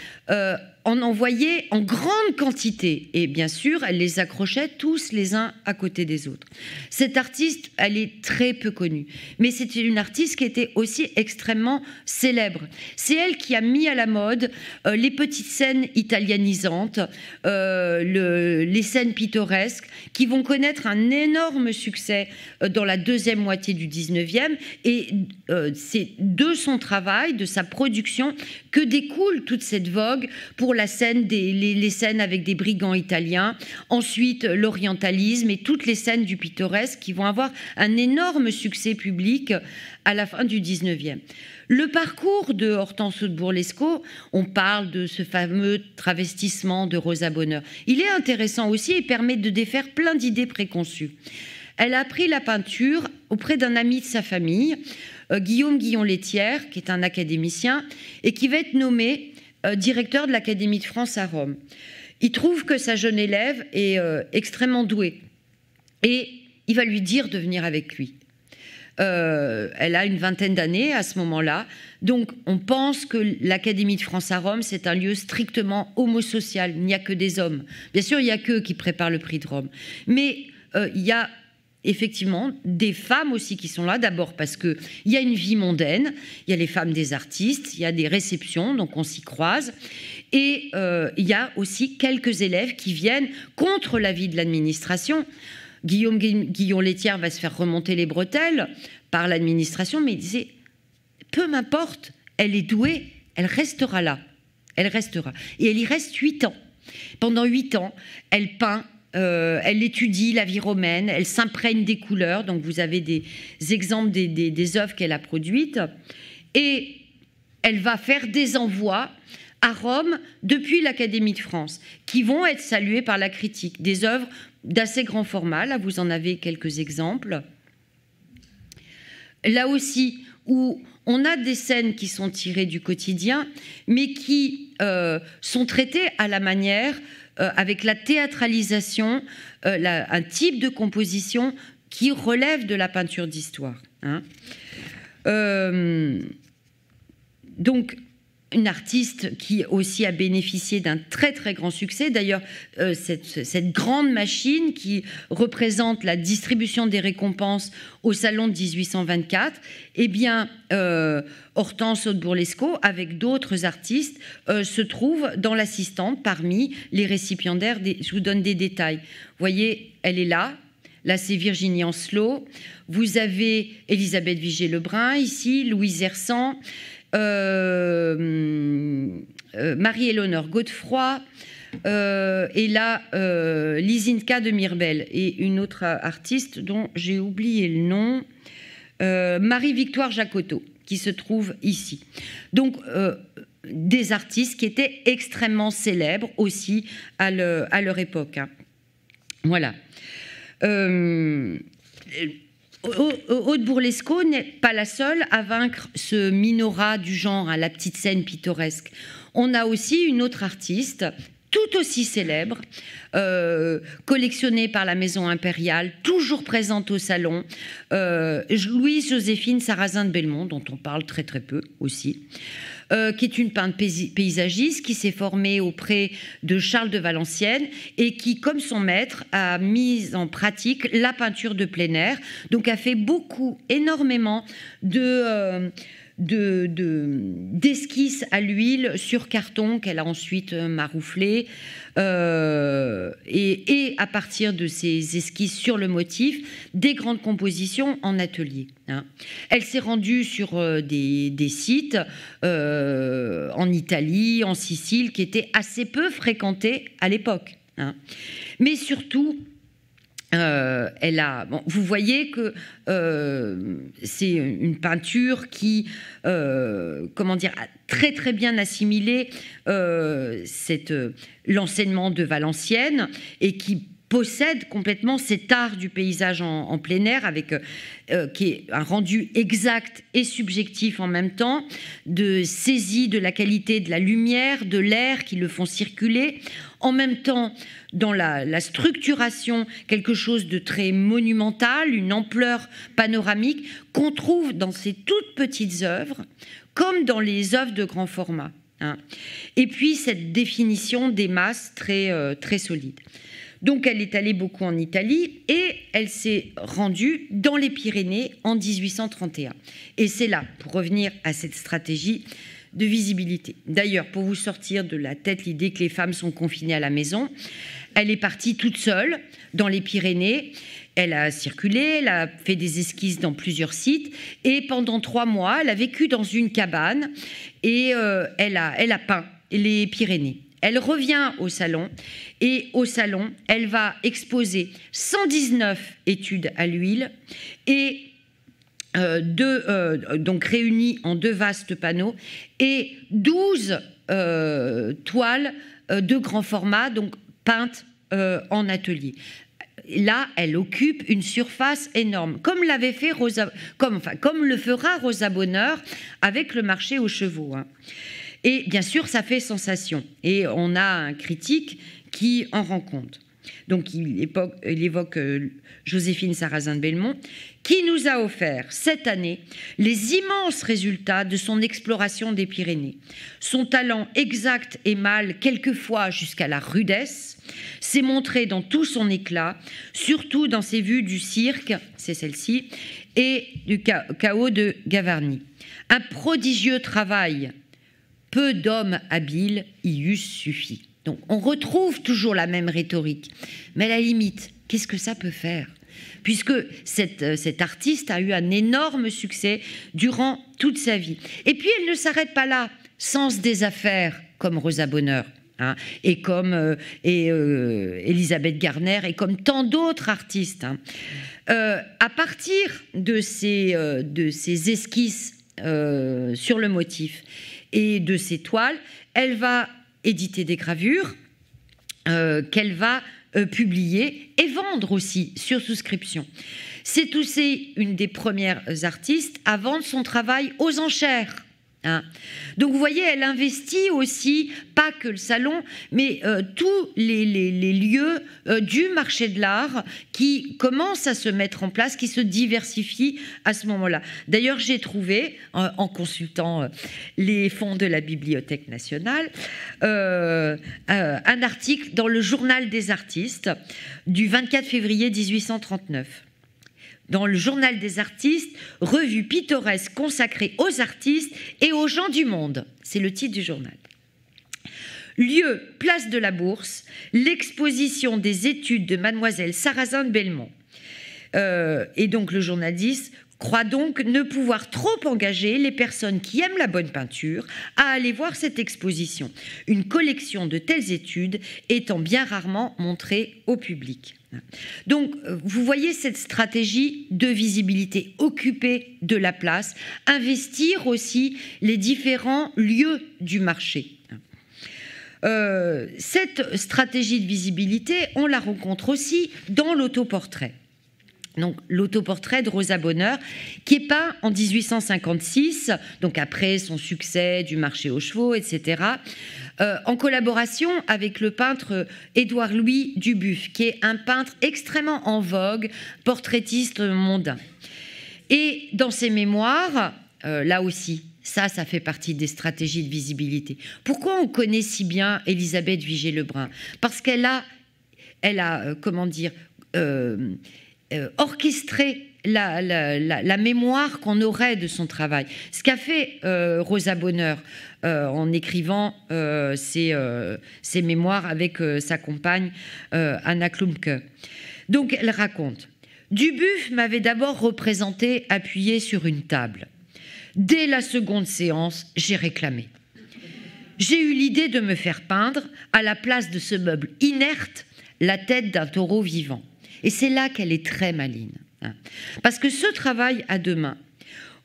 en envoyait en grande quantité. Et bien sûr, elle les accrochait tous les uns à côté des autres. Cette artiste, elle est très peu connue. Mais c'est une artiste qui était aussi extrêmement célèbre. C'est elle qui a mis à la mode euh, les petites scènes italianisantes, euh, les scènes pittoresques, qui vont connaître un énorme succès euh, dans la deuxième moitié du 19e. Et c'est de son travail, de sa production, que découle toute cette vogue pour la scène les, scènes avec des brigands italiens, ensuite l'orientalisme et toutes les scènes du pittoresque qui vont avoir un énorme succès public à la fin du 19e. Le parcours de Hortense de Bourlesco, on parle de ce fameux travestissement de Rosa Bonheur. Il est intéressant aussi et permet de défaire plein d'idées préconçues. Elle a appris la peinture auprès d'un ami de sa famille, euh, Guillaume Guillon-Laitière, qui est un académicien, et qui va être nommé euh, directeur de l'Académie de France à Rome. Il trouve que sa jeune élève est euh, extrêmement douée et il va lui dire de venir avec lui. elle a une vingtaine d'années à ce moment-là. Donc, on pense que l'Académie de France à Rome, c'est un lieu strictement homosocial. Il n'y a que des hommes. Bien sûr, il n'y a qu'eux qui préparent le prix de Rome. Mais il y a effectivement des femmes aussi qui sont là d'abord parce que il y a une vie mondaine, il y a les femmes des artistes, il y a des réceptions donc on s'y croise et euh, il y a aussi quelques élèves qui viennent contre l'avis de l'administration. Guillaume Guillaume va se faire remonter les bretelles par l'administration mais il disait peu m'importe, elle est douée, elle restera là. Elle restera et elle y reste huit ans. Pendant huit ans, elle peint euh, elle étudie la vie romaine, elle s'imprègne des couleurs, donc vous avez des exemples des, œuvres qu'elle a produites, et elle va faire des envois à Rome depuis l'Académie de France, qui vont être salués par la critique, des œuvres d'assez grand format, là vous en avez quelques exemples. Là aussi, où on a des scènes qui sont tirées du quotidien, mais qui euh, sont traitées à la manière euh, avec la théâtralisation, euh, un type de composition qui relève de la peinture d'histoire. Hein. Euh, donc, une artiste qui aussi a bénéficié d'un très très grand succès. D'ailleurs, euh, cette, grande machine qui représente la distribution des récompenses au salon de 1824, eh bien, euh, Hortense haute avec d'autres artistes, euh, se trouve dans l'assistante parmi les récipiendaires. je vous donne des détails. Vous voyez, elle est là, Là, c'est Virginie Ancelot. Vous avez Elisabeth Vigée-Lebrun ici, Louise Hersan, euh, euh, Marie-Éléonore Godefroy, euh, et là, Lisinka de Mirbel et une autre artiste dont j'ai oublié le nom, Marie-Victoire Jacoteau, qui se trouve ici. Donc, des artistes qui étaient extrêmement célèbres aussi à, leur époque. Hein. Voilà. Aude Bourlesco n'est pas la seule à vaincre ce minorat du genre, à hein, la petite scène pittoresque. On a aussi une autre artiste, tout aussi célèbre, euh, collectionnée par la Maison impériale, toujours présente au salon, euh, Louise-Joséphine Sarrazin de Belmont, dont on parle très très peu aussi. Euh, qui est une peintre paysagiste qui s'est formée auprès de Charles de Valenciennes et qui, comme son maître, a mis en pratique la peinture de plein air. Donc a fait beaucoup, énormément de... Euh, d'esquisses de, à l'huile sur carton qu'elle a ensuite euh, marouflé. Euh, et, à partir de ces esquisses sur le motif, des grandes compositions en atelier. Hein. Elle s'est rendue sur euh, des, sites en Italie, en Sicile, qui étaient assez peu fréquentés à l'époque. Hein. Mais surtout, euh, elle a, vous voyez que euh, c'est une peinture qui, euh, comment dire, a très très bien assimilé l'enseignement de Valenciennes et qui possède complètement cet art du paysage en, plein air, avec qui est un rendu exact et subjectif en même temps, de saisie de la qualité de la lumière, de l'air qui le font circuler, en même temps dans la, structuration quelque chose de très monumental, une ampleur panoramique qu'on trouve dans ces toutes petites œuvres comme dans les œuvres de grand format. Hein. Et puis cette définition des masses très, euh, très solide. Donc elle est allée beaucoup en Italie et elle s'est rendue dans les Pyrénées en 1831. Et c'est là, pour revenir à cette stratégie, de visibilité. D'ailleurs, pour vous sortir de la tête l'idée que les femmes sont confinées à la maison, elle est partie toute seule dans les Pyrénées. Elle a circulé, elle a fait des esquisses dans plusieurs sites et pendant trois mois, elle a vécu dans une cabane et euh, elle, a, elle a peint les Pyrénées. Elle revient au salon et au salon, elle va exposer 119 études à l'huile et euh, euh, donc réunis en deux vastes panneaux, et douze euh, toiles de grand format, donc peintes en atelier. Là, elle occupe une surface énorme, comme l'avait fait comme, enfin, comme le fera Rosa Bonheur avec le marché aux chevaux. Hein. Et bien sûr, ça fait sensation. Et on a un critique qui en rend compte. Donc, il évoque, il évoque Joséphine Sarrazin de Belmont qui nous a offert cette année les immenses résultats de son exploration des Pyrénées. Son talent exact et mâle, quelquefois jusqu'à la rudesse, s'est montré dans tout son éclat, surtout dans ses vues du cirque, c'est celle-ci, et du chaos de Gavarnie. Un prodigieux travail. Peu d'hommes habiles y eussent suffi. Donc on retrouve toujours la même rhétorique. Mais à la limite, qu'est-ce que ça peut faire puisque cette, euh, artiste a eu un énorme succès durant toute sa vie. Et puis elle ne s'arrête pas là, sens des affaires comme Rosa Bonheur. Hein, et comme euh, euh, Elisabeth Garner et comme tant d'autres artistes. Hein. à partir de ces, de ces esquisses sur le motif et de ces toiles, elle va éditer des gravures qu'elle va euh, publier et vendre aussi sur souscription. C'est aussi une des premières artistes à vendre son travail aux enchères Hein. Donc vous voyez, elle investit aussi, pas que le salon, mais euh, tous les, lieux euh, du marché de l'art qui commencent à se mettre en place, qui se diversifient à ce moment-là. D'ailleurs, j'ai trouvé, en, consultant euh, les fonds de la Bibliothèque nationale, un article dans le Journal des artistes du 24 février 1839 dans le Journal des artistes, revue pittoresque consacrée aux artistes et aux gens du monde. C'est le titre du journal. Lieu, place de la Bourse, l'exposition des études de mademoiselle Sarrazin de Belmont. Euh, et donc le journaliste croit donc ne pouvoir trop engager les personnes qui aiment la bonne peinture à aller voir cette exposition, une collection de telles études étant bien rarement montrée au public. Donc, vous voyez cette stratégie de visibilité, occuper de la place, investir aussi les différents lieux du marché. Euh, cette stratégie de visibilité, on la rencontre aussi dans l'autoportrait. Donc l'autoportrait de Rosa Bonheur, qui est peint en 1856, donc après son succès du marché aux chevaux, etc. Euh, en collaboration avec le peintre euh, Édouard-Louis Dubuff, qui est un peintre extrêmement en vogue, portraitiste mondain. Et dans ses mémoires, euh, là aussi, ça, ça fait partie des stratégies de visibilité. Pourquoi on connaît si bien Elisabeth Vigée-Lebrun Parce qu'elle a, elle a comment dire, orchestré la, la mémoire qu'on aurait de son travail. Ce qu'a fait Rosa Bonheur euh, en écrivant euh, euh, ses, mémoires avec sa compagne Anna Klumke. Donc elle raconte Dubuff m'avait d'abord représenté appuyé sur une table. Dès la seconde séance, j'ai réclamé. J'ai eu l'idée de me faire peindre, à la place de ce meuble inerte, la tête d'un taureau vivant. Et c'est là qu'elle est très maligne. Hein. Parce que ce travail à deux mains,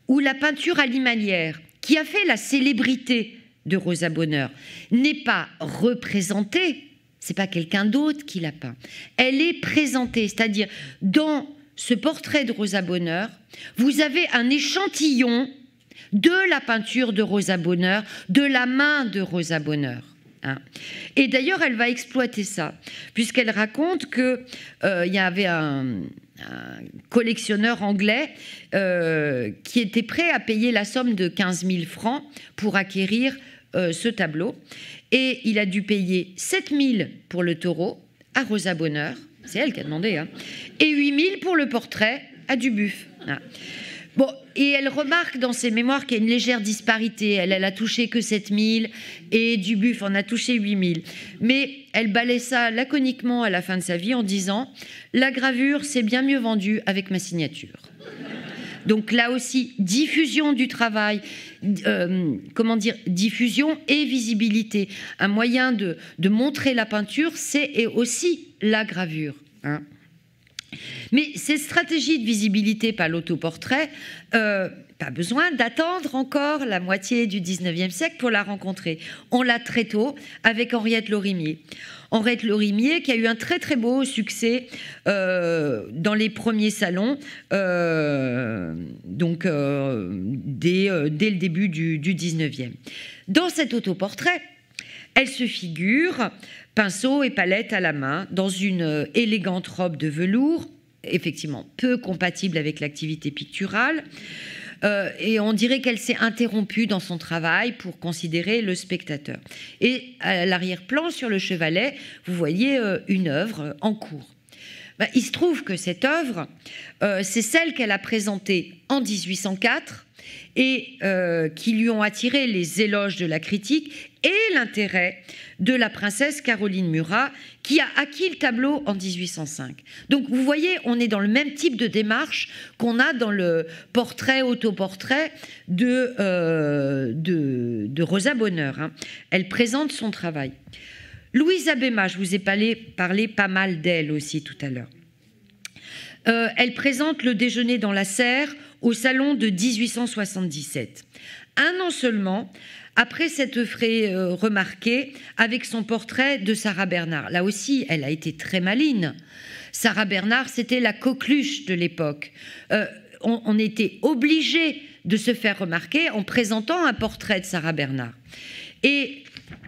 où la peinture animalière qui a fait la célébrité de Rosa Bonheur, n'est pas représentée, c'est pas quelqu'un d'autre qui l'a peint. Elle est présentée, c'est-à-dire dans ce portrait de Rosa Bonheur, vous avez un échantillon de la peinture de Rosa Bonheur, de la main de Rosa Bonheur. Hein. Et d'ailleurs, elle va exploiter ça, puisqu'elle raconte qu'il euh, il y avait un, un collectionneur anglais euh, qui était prêt à payer la somme de 15 000 francs pour acquérir euh, ce tableau. Et il a dû payer 7 000 pour le taureau à Rosa Bonheur, c'est elle qui a demandé, hein, et 8 000 pour le portrait à Dubuff. Bon, et elle remarque dans ses mémoires qu'il y a une légère disparité. Elle, elle a touché que 7000 et Dubuff en a touché 8000. Mais elle balaie ça laconiquement à la fin de sa vie en disant La gravure s'est bien mieux vendue avec ma signature. Donc là aussi, diffusion du travail, euh, comment dire, diffusion et visibilité. Un moyen de, montrer la peinture, c'est aussi la gravure. Hein. Mais ces stratégies de visibilité par l'autoportrait, euh, pas besoin d'attendre encore la moitié du 19e siècle pour la rencontrer. On l'a très tôt avec Henriette Lorimier. Henriette Lorimier qui a eu un très très beau succès euh, dans les premiers salons, euh, donc dès, le début du, du 19e. Dans cet autoportrait, elle se figure pinceau et palette à la main, dans une euh, élégante robe de velours, effectivement peu compatible avec l'activité picturale. Euh, et on dirait qu'elle s'est interrompue dans son travail pour considérer le spectateur. Et à l'arrière-plan, sur le chevalet, vous voyez euh, une œuvre en cours. Ben, il se trouve que cette œuvre, c'est celle qu'elle a présentée en 1804 et qui lui ont attiré les éloges de la critique et l'intérêt de la princesse Caroline Murat, qui a acquis le tableau en 1805. Donc vous voyez, on est dans le même type de démarche qu'on a dans le portrait, autoportrait de, euh, de, Rosa Bonheur. Hein. Elle présente son travail. Louise Abéma, je vous ai parlé, pas mal d'elle aussi tout à l'heure. Euh, elle présente le déjeuner dans la serre au salon de 1877. Un an seulement après cette frais euh, remarquée, avec son portrait de Sarah Bernard, là aussi, elle a été très maline. Sarah Bernard, c'était la coqueluche de l'époque. Euh, on, était obligé de se faire remarquer en présentant un portrait de Sarah Bernard. Et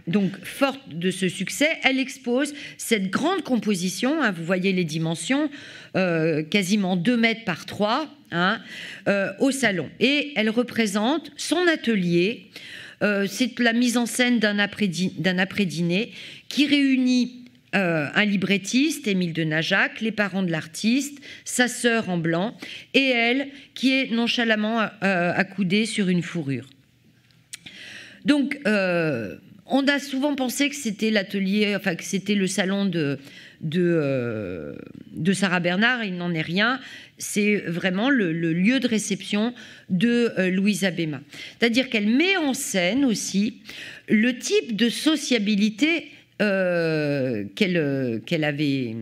donc, forte de ce succès, elle expose cette grande composition. Hein, vous voyez les dimensions, euh, quasiment 2 mètres par 3 hein, au salon. Et elle représente son atelier, euh, c'est la mise en scène d'un après-dîner qui réunit euh, un librettiste, Émile de Najac, les parents de l'artiste, sa sœur en blanc, et elle qui est nonchalamment euh, accoudée sur une fourrure. Donc, on a souvent pensé que c'était l'atelier, enfin que c'était le salon de, de, euh, de Sarah Bernard, il n'en est rien. C'est vraiment le, lieu de réception de euh, Louisa Bema. C'est-à-dire qu'elle met en scène aussi le type de sociabilité euh, qu'elle avait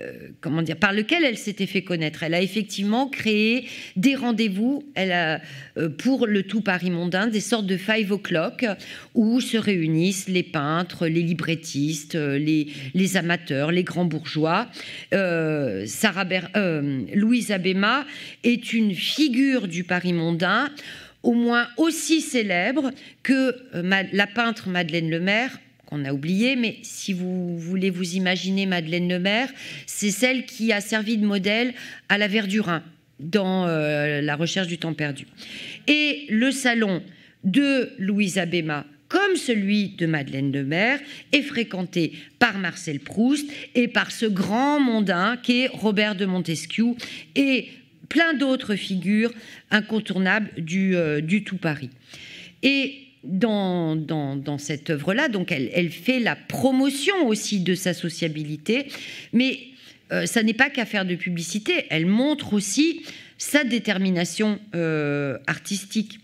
euh, comment dire, par lequel elle s'était fait connaître. Elle a effectivement créé des rendez-vous elle a, euh, pour le tout Paris mondain, des sortes de five o'clock où se réunissent les peintres, les librettistes, euh, les, amateurs, les grands bourgeois. Sarah Louise Abema est une figure du Paris mondain au moins aussi célèbre que la peintre Madeleine Lemaire on a oublié, mais si vous voulez vous imaginer Madeleine Lemaire, c'est celle qui a servi de modèle à la Verdurin hein, dans euh, la recherche du temps perdu. Et le salon de Louisa Béma, comme celui de Madeleine de Mer, est fréquenté par Marcel Proust et par ce grand mondain qu'est Robert de Montesquieu et plein d'autres figures incontournables du, euh, du tout Paris. Et dans, dans, cette œuvre-là. Donc elle, fait la promotion aussi de sa sociabilité, mais euh, ça n'est pas qu'à faire de publicité, elle montre aussi sa détermination euh, artistique.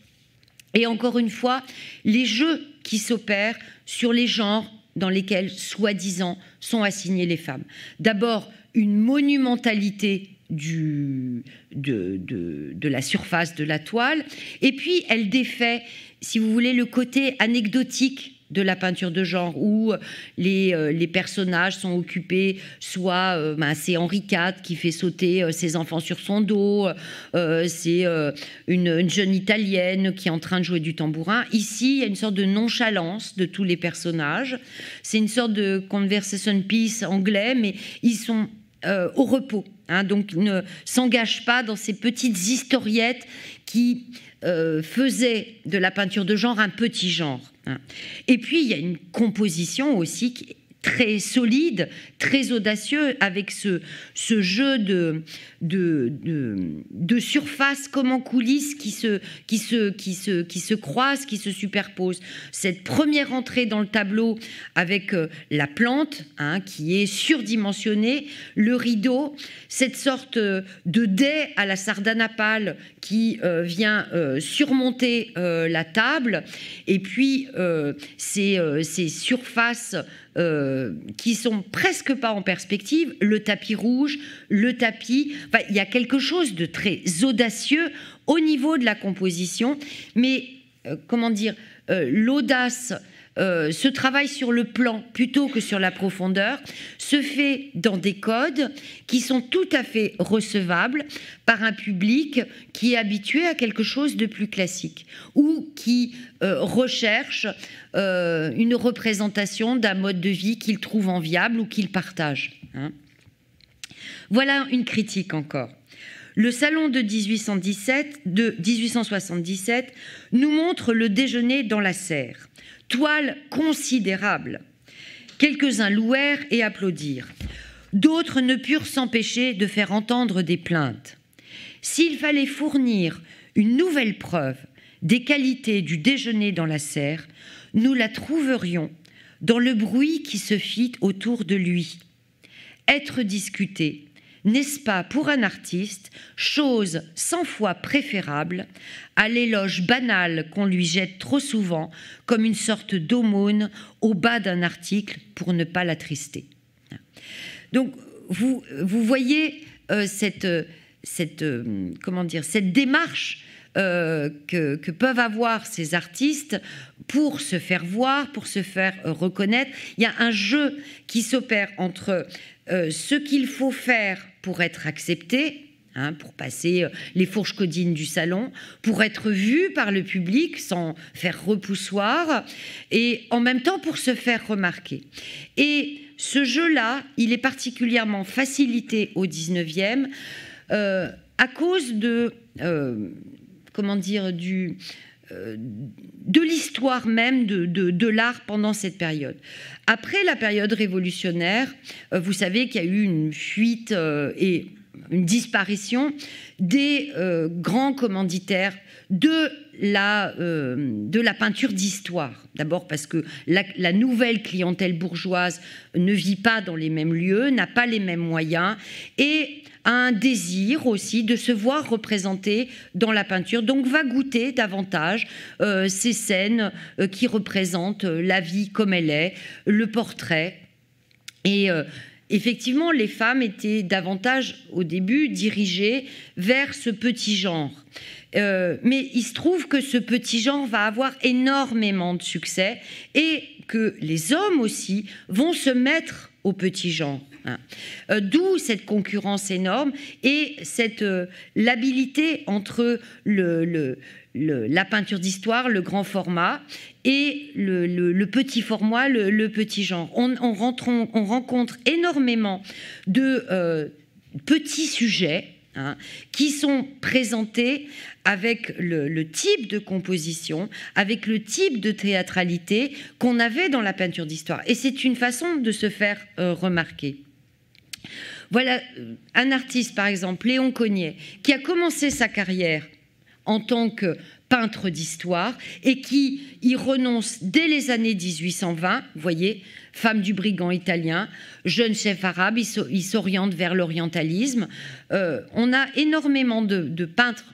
Et encore une fois, les jeux qui s'opèrent sur les genres dans lesquels, soi-disant, sont assignées les femmes. D'abord, une monumentalité du, de, de, la surface de la toile, et puis elle défait si vous voulez, le côté anecdotique de la peinture de genre où euh, euh, les, personnages sont occupés, soit euh, ben, c'est Henri IV qui fait sauter ses enfants sur son dos, c'est une, jeune italienne qui est en train de jouer du tambourin. Ici, il y a une sorte de nonchalance de tous les personnages. C'est une sorte de conversation piece anglais, mais ils sont au repos. Hein, donc, ne s'engagent pas dans ces petites historiettes qui euh, faisait de la peinture de genre un petit genre. Hein. Et puis, il y a une composition aussi très solide, très audacieux, avec ce, ce jeu de, de, de, comme en coulisses qui se, qui, se, qui, se, qui se croisent, qui se superposent. Cette première entrée dans le tableau avec euh, la plante, hein, qui est surdimensionnée, le rideau, cette sorte euh, de dais à la sardanapale qui euh, vient surmonter la table, et puis c'est ces surfaces euh, qui sont presque pas en perspective, le tapis rouge, le tapis, il y a quelque chose de très audacieux au niveau de la composition, mais euh, comment dire, euh, l'audace euh, ce travail sur le plan plutôt que sur la profondeur se fait dans des codes qui sont tout à fait recevables par un public qui est habitué à quelque chose de plus classique ou qui euh, recherche euh, une représentation d'un mode de vie qu'il trouve enviable ou qu'il partage. Hein. Voilà une critique encore. Le salon de, 1817, de 1877 nous montre le déjeuner dans la serre toile considérable. Quelques-uns louèrent et applaudirent. D'autres ne purent s'empêcher de faire entendre des plaintes. S'il fallait fournir une nouvelle preuve des qualités du déjeuner dans la serre, nous la trouverions dans le bruit qui se fit autour de lui. Être discuté, n'est-ce pas pour un artiste chose cent fois préférable à l'éloge banal qu'on lui jette trop souvent comme une sorte d'aumône au bas d'un article pour ne pas l'attrister Donc vous, vous voyez euh, cette, euh, cette, euh, comment dire, cette démarche que, peuvent avoir ces artistes pour se faire voir, pour se faire reconnaître. Il y a un jeu qui s'opère entre ce qu'il faut faire pour être accepté, hein, pour passer euh, les fourches codines du salon, pour être vu par le public sans faire repoussoir, et en même temps pour se faire remarquer. Et ce jeu-là, il est particulièrement facilité au 19e euh, à cause de... Euh, comment dire, du, euh, de l'histoire même de, l'art pendant cette période. Après la période révolutionnaire, euh, vous savez qu'il y a eu une fuite euh, et une disparition des grands commanditaires de euh, de la peinture d'histoire. D'abord parce que la, nouvelle clientèle bourgeoise ne vit pas dans les mêmes lieux, n'a pas les mêmes moyens et a un désir aussi de se voir représentée dans la peinture, donc va goûter davantage euh, ces scènes euh, qui représentent la vie comme elle est, le portrait. Et effectivement, les femmes étaient davantage au début dirigées vers ce petit genre. Euh, mais il se trouve que ce petit genre va avoir énormément de succès et que les hommes aussi vont se mettre au petit genre. Hein. Euh, d'où cette concurrence énorme et cette euh, l'habilité entre le, la peinture d'histoire, le grand format, et le, petit format, le, petit genre. On, rentre, on rencontre énormément de petits sujets Hein, qui sont présentés avec le, type de composition, avec le type de théâtralité qu'on avait dans la peinture d'histoire. Et c'est une façon de se faire euh, remarquer. Voilà euh, un artiste, par exemple, Léon Cognet, qui a commencé sa carrière en tant que peintre d'histoire, et qui y renonce dès les années 1820, vous voyez, femme du brigand italien, jeune chef arabe, il s'oriente vers l'orientalisme. Euh, on a énormément de peintres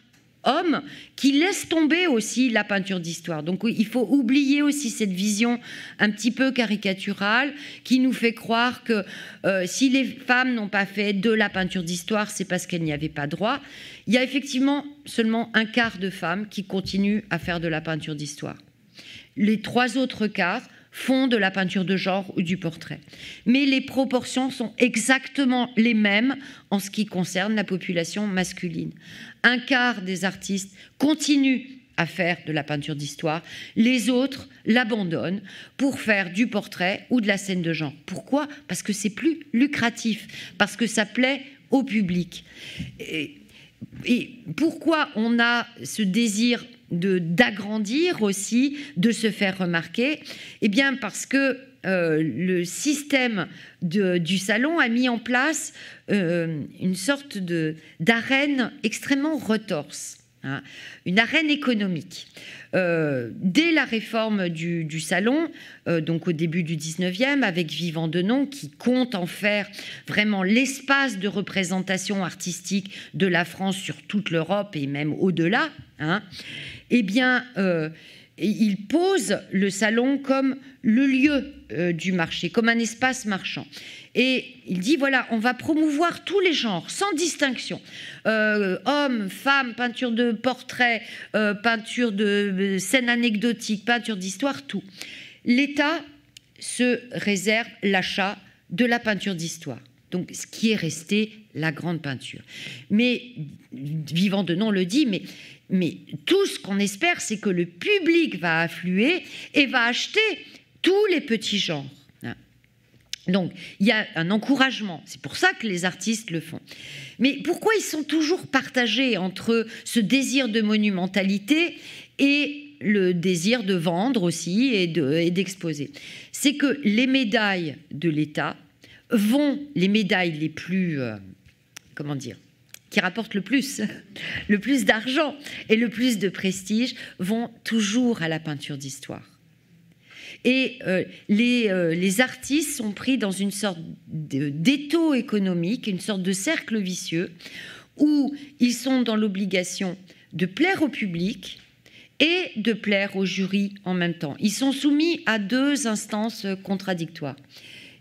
homme qui laisse tomber aussi la peinture d'histoire. Donc il faut oublier aussi cette vision un petit peu caricaturale qui nous fait croire que euh, si les femmes n'ont pas fait de la peinture d'histoire, c'est parce qu'elles n'y avaient pas droit. Il y a effectivement seulement un quart de femmes qui continuent à faire de la peinture d'histoire. Les trois autres quarts font de la peinture de genre ou du portrait. Mais les proportions sont exactement les mêmes en ce qui concerne la population masculine. Un quart des artistes continuent à faire de la peinture d'histoire, les autres l'abandonnent pour faire du portrait ou de la scène de genre. Pourquoi Parce que c'est plus lucratif, parce que ça plaît au public. Et, et pourquoi on a ce désir d'agrandir aussi, de se faire remarquer Eh bien parce que euh, le système du salon a mis en place euh, une sorte d'arène extrêmement retorse, hein. une arène économique. Euh, dès la réforme du, salon, euh, donc au début du 19e, avec Vivant Denon, qui compte en faire vraiment l'espace de représentation artistique de la France sur toute l'Europe et même au-delà, hein, eh bien, euh, il pose le salon comme le lieu du marché, comme un espace marchand. Et il dit, voilà, on va promouvoir tous les genres, sans distinction. Euh, hommes, femmes, peinture de portraits euh, peinture de euh, scènes anecdotiques, peinture d'histoire, tout. L'État se réserve l'achat de la peinture d'histoire. Donc, ce qui est resté la grande peinture. Mais, Vivant de nom le dit, mais, mais tout ce qu'on espère, c'est que le public va affluer et va acheter tous les petits genres. Donc, il y a un encouragement. C'est pour ça que les artistes le font. Mais pourquoi ils sont toujours partagés entre ce désir de monumentalité et le désir de vendre aussi et d'exposer C'est que les médailles de l'État vont, les médailles les plus, euh, comment dire, qui rapportent le plus, le plus d'argent et le plus de prestige, vont toujours à la peinture d'histoire et euh, les, euh, les, artistes sont pris dans une sorte d'étau économique, une sorte de cercle vicieux, où ils sont dans l'obligation de plaire au public et de plaire au jury en même temps. Ils sont soumis à deux instances euh, contradictoires.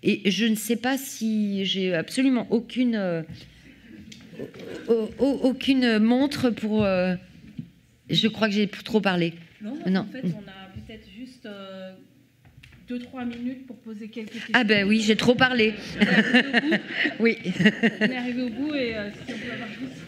Et je ne sais pas si j'ai absolument aucune, aucune montre pour... je crois que j'ai trop parlé. Non, non, en fait, on a peut-être juste... 2-3 minutes pour poser quelques questions. Ah ben oui, j'ai trop parlé. On est oui. On est arrivé au bout et euh, si on peut avoir juste...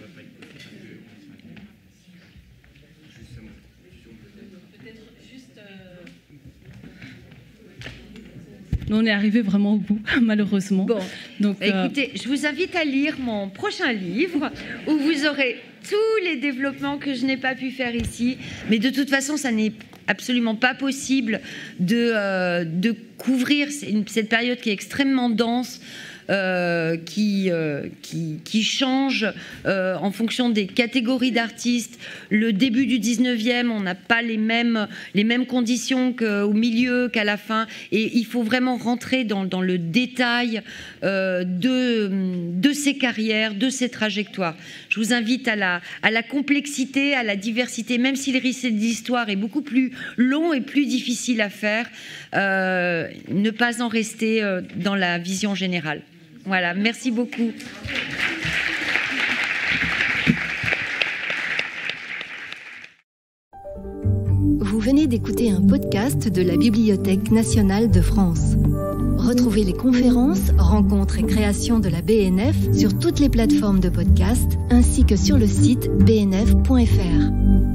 on est arrivé vraiment au bout, malheureusement. Bon, Donc, euh, écoutez, je vous invite à lire mon prochain livre où vous aurez tous les développements que je n'ai pas pu faire ici. Mais de toute façon, ça n'est absolument pas possible de, euh, de couvrir cette période qui est extrêmement dense. Euh, qui, euh, qui, qui, change en fonction des catégories d'artistes. Le début du 19e, on n'a pas les mêmes, les mêmes conditions qu'au milieu, qu'à la fin. Et il faut vraiment rentrer dans, dans le détail euh, de, de ces carrières, de ces trajectoires. Je vous invite à la, complexité, à la diversité, même si le d'histoire est beaucoup plus long et plus difficile à faire, euh, ne pas en rester euh, dans la vision générale. Voilà, merci beaucoup. Vous venez d'écouter un podcast de la Bibliothèque nationale de France. Retrouvez les conférences, rencontres et créations de la BNF sur toutes les plateformes de podcast ainsi que sur le site bnf.fr.